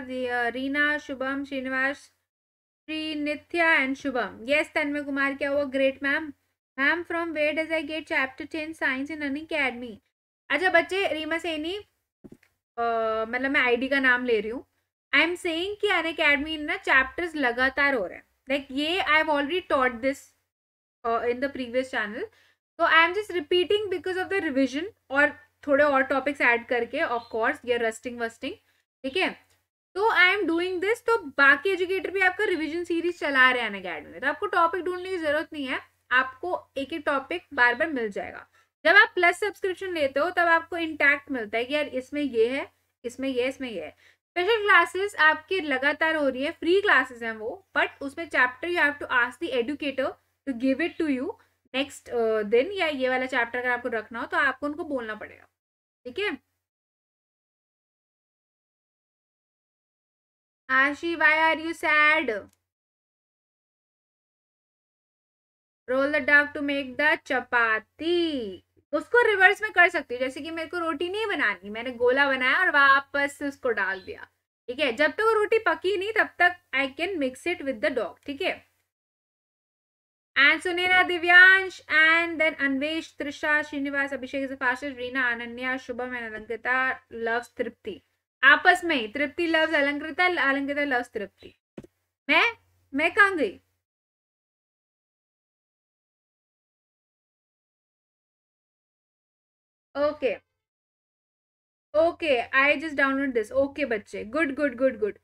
Reena Shubham Srinivas Shri Nitya and Shubham yes Tanmay Kumar क्या हुआ great ma'am ma'am from where does I get chapter ten science in Unacademy अच्छा बच्चे रीमा सैनी मतलब मैं आईडी का नाम ले रही हूँ आई एम सेइंग कि अन अकेडमी ना चैप्टर्स लगातार हो रहे हैं लाइक ये I have already taught this in the previous channel तो I am just repeating because of the revision और थोड़े और टॉपिक्स ऐड करके ऑफ कोर्स ये रस्टिंग वस्टिंग ठीक है तो आई एम डूइंग दिस तो बाकी एजुकेटर भी आपका रिविजन सीरीज चला रहे हैं अकेडमी में तो आपको टॉपिक ढूंढने की जरूरत नहीं है आपको एक एक टॉपिक बार बार मिल जाएगा जब आप प्लस सब्सक्रिप्शन लेते हो तब आपको इंटैक्ट मिलता है कि यार इसमें ये है इसमें ये इसमें ये है स्पेशल क्लासेस आपकी लगातार हो रही है फ्री क्लासेस हैं वो बट उसमें chapter you have to ask the educator to give it to you next दिन या ये वाला चैप्टर अगर आपको रखना हो तो आपको उनको बोलना पड़ेगा ठीक है Ashi why are you sad roll the dough to make the chapati उसको रिवर्स में कर सकती हूँ जैसे कि मेरे को रोटी नहीं बनानी मैंने गोला बनाया और वापस उसको डाल दिया ठीक है जब तक तो रोटी पकी नहीं तब तक I can mix it with the dough ठीक है and Sunira Divyansh, and then Anvesh, Trisha, Srinivas, Abhishek is the fastest, Reena, Ananya, Shubham, and Alankrita loves Tripti. आपस में ही तृप्ति लव्स अलंकृता अलंकृता लव्स तृप्ति मैं मैं कहाँ गई okay okay I just download this okay बच्चे गुड गुड गुड गुड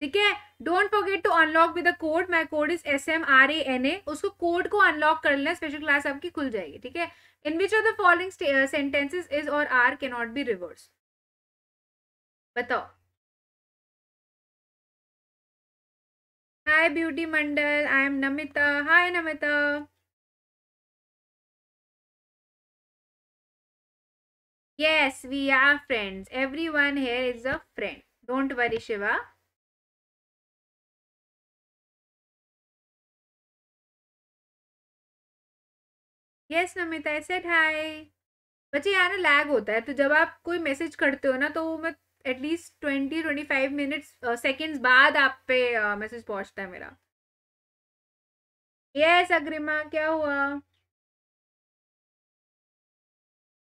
ठीक है don't forget to unlock with code my code is S M R A N A उसको कोड को अनलॉक कर लेना स्पेशल क्लास आपकी खुल जाएगी ठीक है in which of the following sentences is or are can not be reverse बताओ hi Beauty Mandal I am Namita hi Namita yes we are friends everyone here is a friend don't worry shiva yes Namita I said hi बच्चे यहाँ ना lag होता है तो जब आप कोई मैसेज करते हो ना तो वो मैं at least twenty twenty five minutes seconds बाद आप पे मैसेज uh, पहुँचता है मेरा यस yes, अग्रिमा क्या हुआ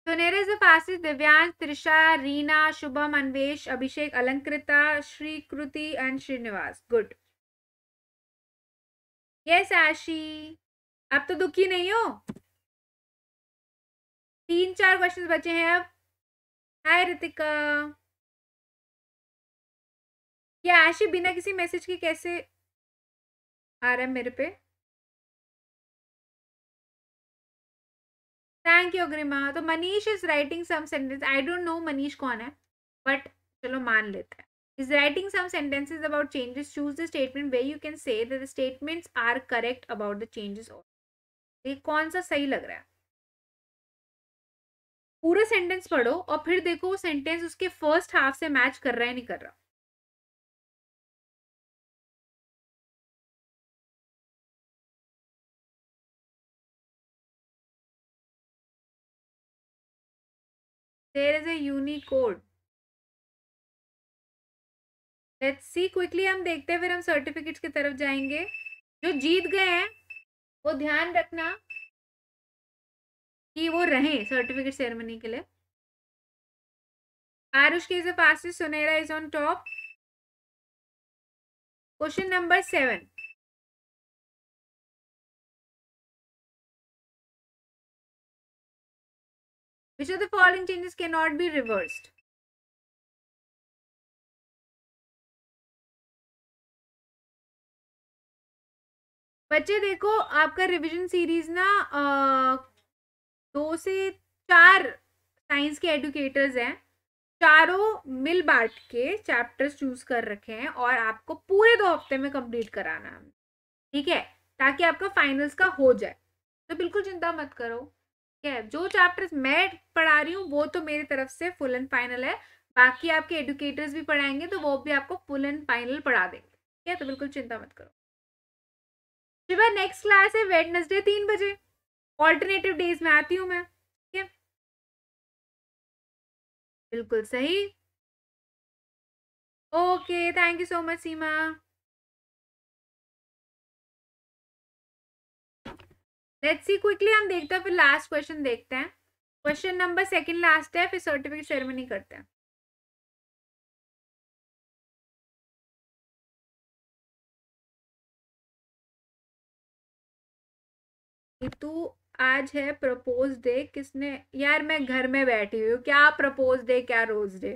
Suner is the fastest Divyansh Trisha Reena Shubham Anvesh Abhishek Alankrita Shrikriti and Srinivas good yes Ashi आप तो दुखी नहीं हो तीन चार क्वेश्चन बचे हैं अब हाय ऋतिका ये आशी बिना किसी मैसेज के कैसे आ रहा है मेरे पे थैंक यू अग्रिमा तो Manish is writing some sentence I don't know Manish कौन है बट चलो मान लेते हैं is writing some sentences about changes choose the statement way you can say statements are correct about the changes और ये कौन सा सही लग रहा है पूरा सेंटेंस पढ़ो और फिर देखो वो सेंटेंस उसके फर्स्ट हाफ से मैच कर रहा है नहीं कर रहा there is uh let's see quickly हम देखते हैं फिर हम सर्टिफिकेट्स की तरफ जाएंगे जो जीत गए हैं वो ध्यान रखना कि वो रहें सर्टिफिकेट सेरेमनी के लिए आरुष के fastest Sunera is on top question number seven which of the following changes can not be reversed बच्चे देखो आपका रिवीजन सीरीज ना दो से चार साइंस के एडुकेटर्स हैं चारों मिल बांट के चैप्टर्स चूज कर रखे हैं और आपको पूरे दो हफ्ते में कंप्लीट कराना है ठीक है ताकि आपका फाइनल्स का हो जाए तो बिल्कुल चिंता मत करो ठीक है जो चैप्टर्स मैं पढ़ा रही हूँ वो तो मेरी तरफ से फुल एंड फाइनल है बाकी आपके एडुकेटर्स भी पढ़ाएंगे तो वो भी आपको फुल एंड फाइनल पढ़ा देंगे ठीक है तो बिल्कुल चिंता मत करो शिवा नेक्स्ट क्लास है वेडनेसडे तीन बजे ऑल्टरनेटिव डेज में आती हूँ मैं ठीक है बिल्कुल सही okay thank you so much Seema let's see quickly हम देखते हैं फिर लास्ट क्वेश्चन देखते हैं क्वेश्चन नंबर सेकंड लास्ट है फिर सर्टिफिकेट सेरेमनी करते हैं तू आज है प्रपोज डे किसने यार मैं घर में बैठी हुई क्या प्रपोज डे क्या रोज डे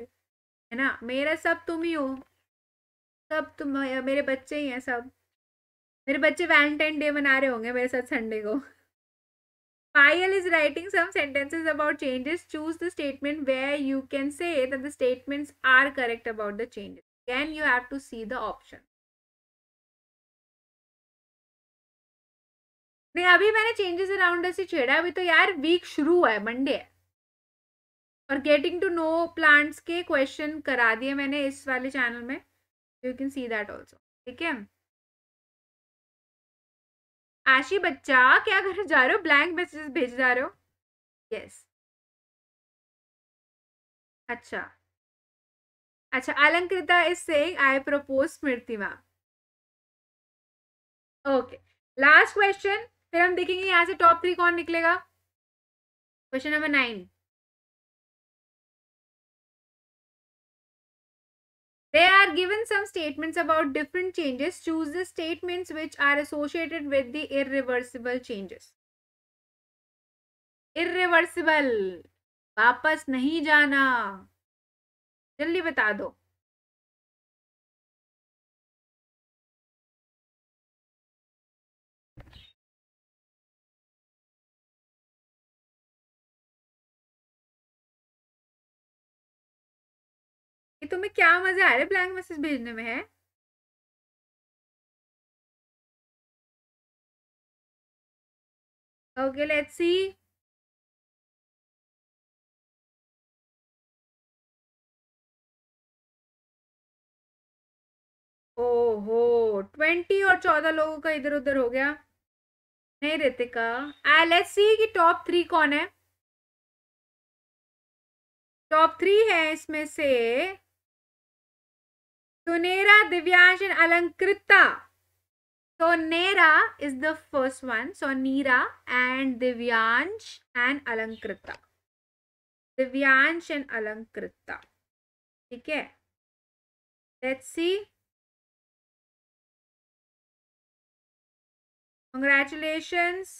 है ना मेरा सब तुम ही हो सब तुम मेरे बच्चे ही हैं सब मेरे बच्चे वैलेंटाइन डे मना रहे होंगे मेरे साथ संडे को Payal is writing some sentences about changes choose the statement way you can say the statements are correct about the changes can you have to see the option नहीं अभी मैंने चेंजेस अराउंड से छेड़ा अभी तो यार वीक शुरू हुआ है मंडे है और गेटिंग टू नो प्लांट्स के क्वेश्चन करा दिए मैंने इस वाले चैनल में you can see that also ठीक है आशी बच्चा क्या कर जा रहे हो ब्लैंक मैसेजेस भेज जा रहे हो यस अच्छा अच्छा Alankrita is say I propose Smriti ma'am okay last question फिर हम देखेंगे यहाँ से टॉप थ्री कौन निकलेगा question number nine They are given some statements about different changes. Choose the statements which are associated with the irreversible changes. Irreversible. वापस नहीं जाना जल्दी बता दो तुम्हें क्या मजे आ रहे ब्लैंक मैसेज भेजने में है ओके लेट्स सी ओहो ट्वेंटी और चौदह लोगों का इधर उधर हो गया नहीं रहते का आ लेट्स सी कि टॉप थ्री कौन है टॉप थ्री है इसमें से सुनेरा दिव्यांशन Alankrita Sonera is the first one Sonira and Divyansh and Alankrita Divyansh and Alankrita ठीक है लेट्स सी कंग्रेचुलेशंस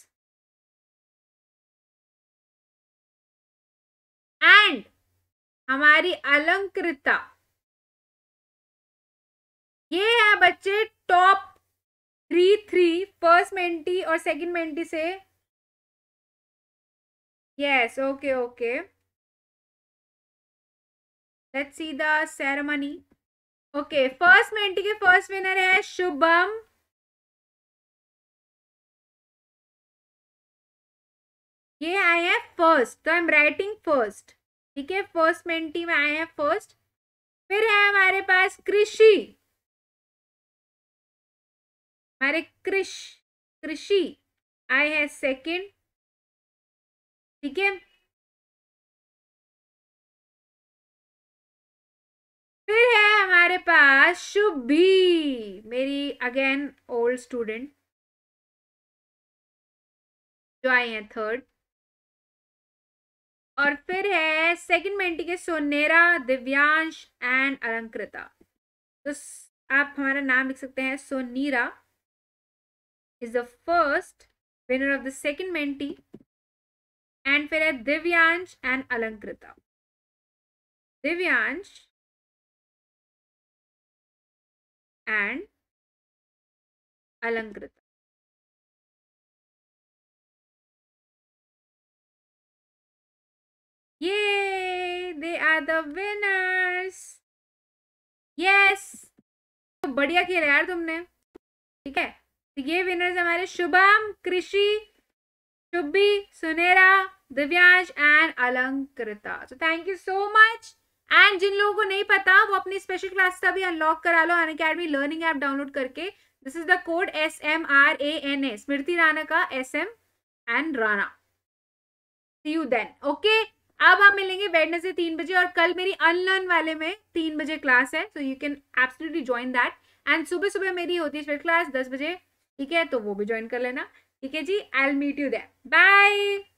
एंड हमारी अलंकृता बच्चे top three three first mentee और सेकंड मेंटी से yes okay okay let's see the ceremony okay first mentee के फर्स्ट विनर है शुभम ये आए हैं फर्स्ट तो आई एम राइटिंग फर्स्ट ठीक है फर्स्ट मेंटी में आए हैं फर्स्ट फिर है हमारे पास कृषि हमारे कृष कृषि आए है सेकंड ठीक है फिर है हमारे पास शुभी मेरी अगेन ओल्ड स्टूडेंट जो आई है थर्ड और फिर है सेकंड मेंटी के सोनेरा दिव्यांश एंड अलंकृता तो आप हमारा नाम लिख सकते हैं सोनीरा is the first winner of the second mentee and फिर है दिव्यांश एंड अलंकृता दिव्यांश एंड अलंकृता ये they are the winners yes बढ़िया खेला यार तुमने ठीक है तो ये विनर्स हमारे शुभम कृषि शुभी सुनेरा दिव्यांश एंड अलंकृता तो thank you so much and जिन लोगों को नहीं पता वो अपनी स्पेशल क्लास का भी अनलॉक करा लो Unacademy learning app download करके this is the code S M R A N A Smriti Rana का S M and Rana see you then okay अब आप मिलेंगे वेडनेसडे तीन बजे और कल मेरी अनलर्न वाले में तीन बजे क्लास है so you can absolutely join that and सुबह सुबह मेरी होती है स्पेशल क्लास दस बजे ठीक है तो वो भी ज्वाइन कर लेना ठीक है जी I'll meet you there bye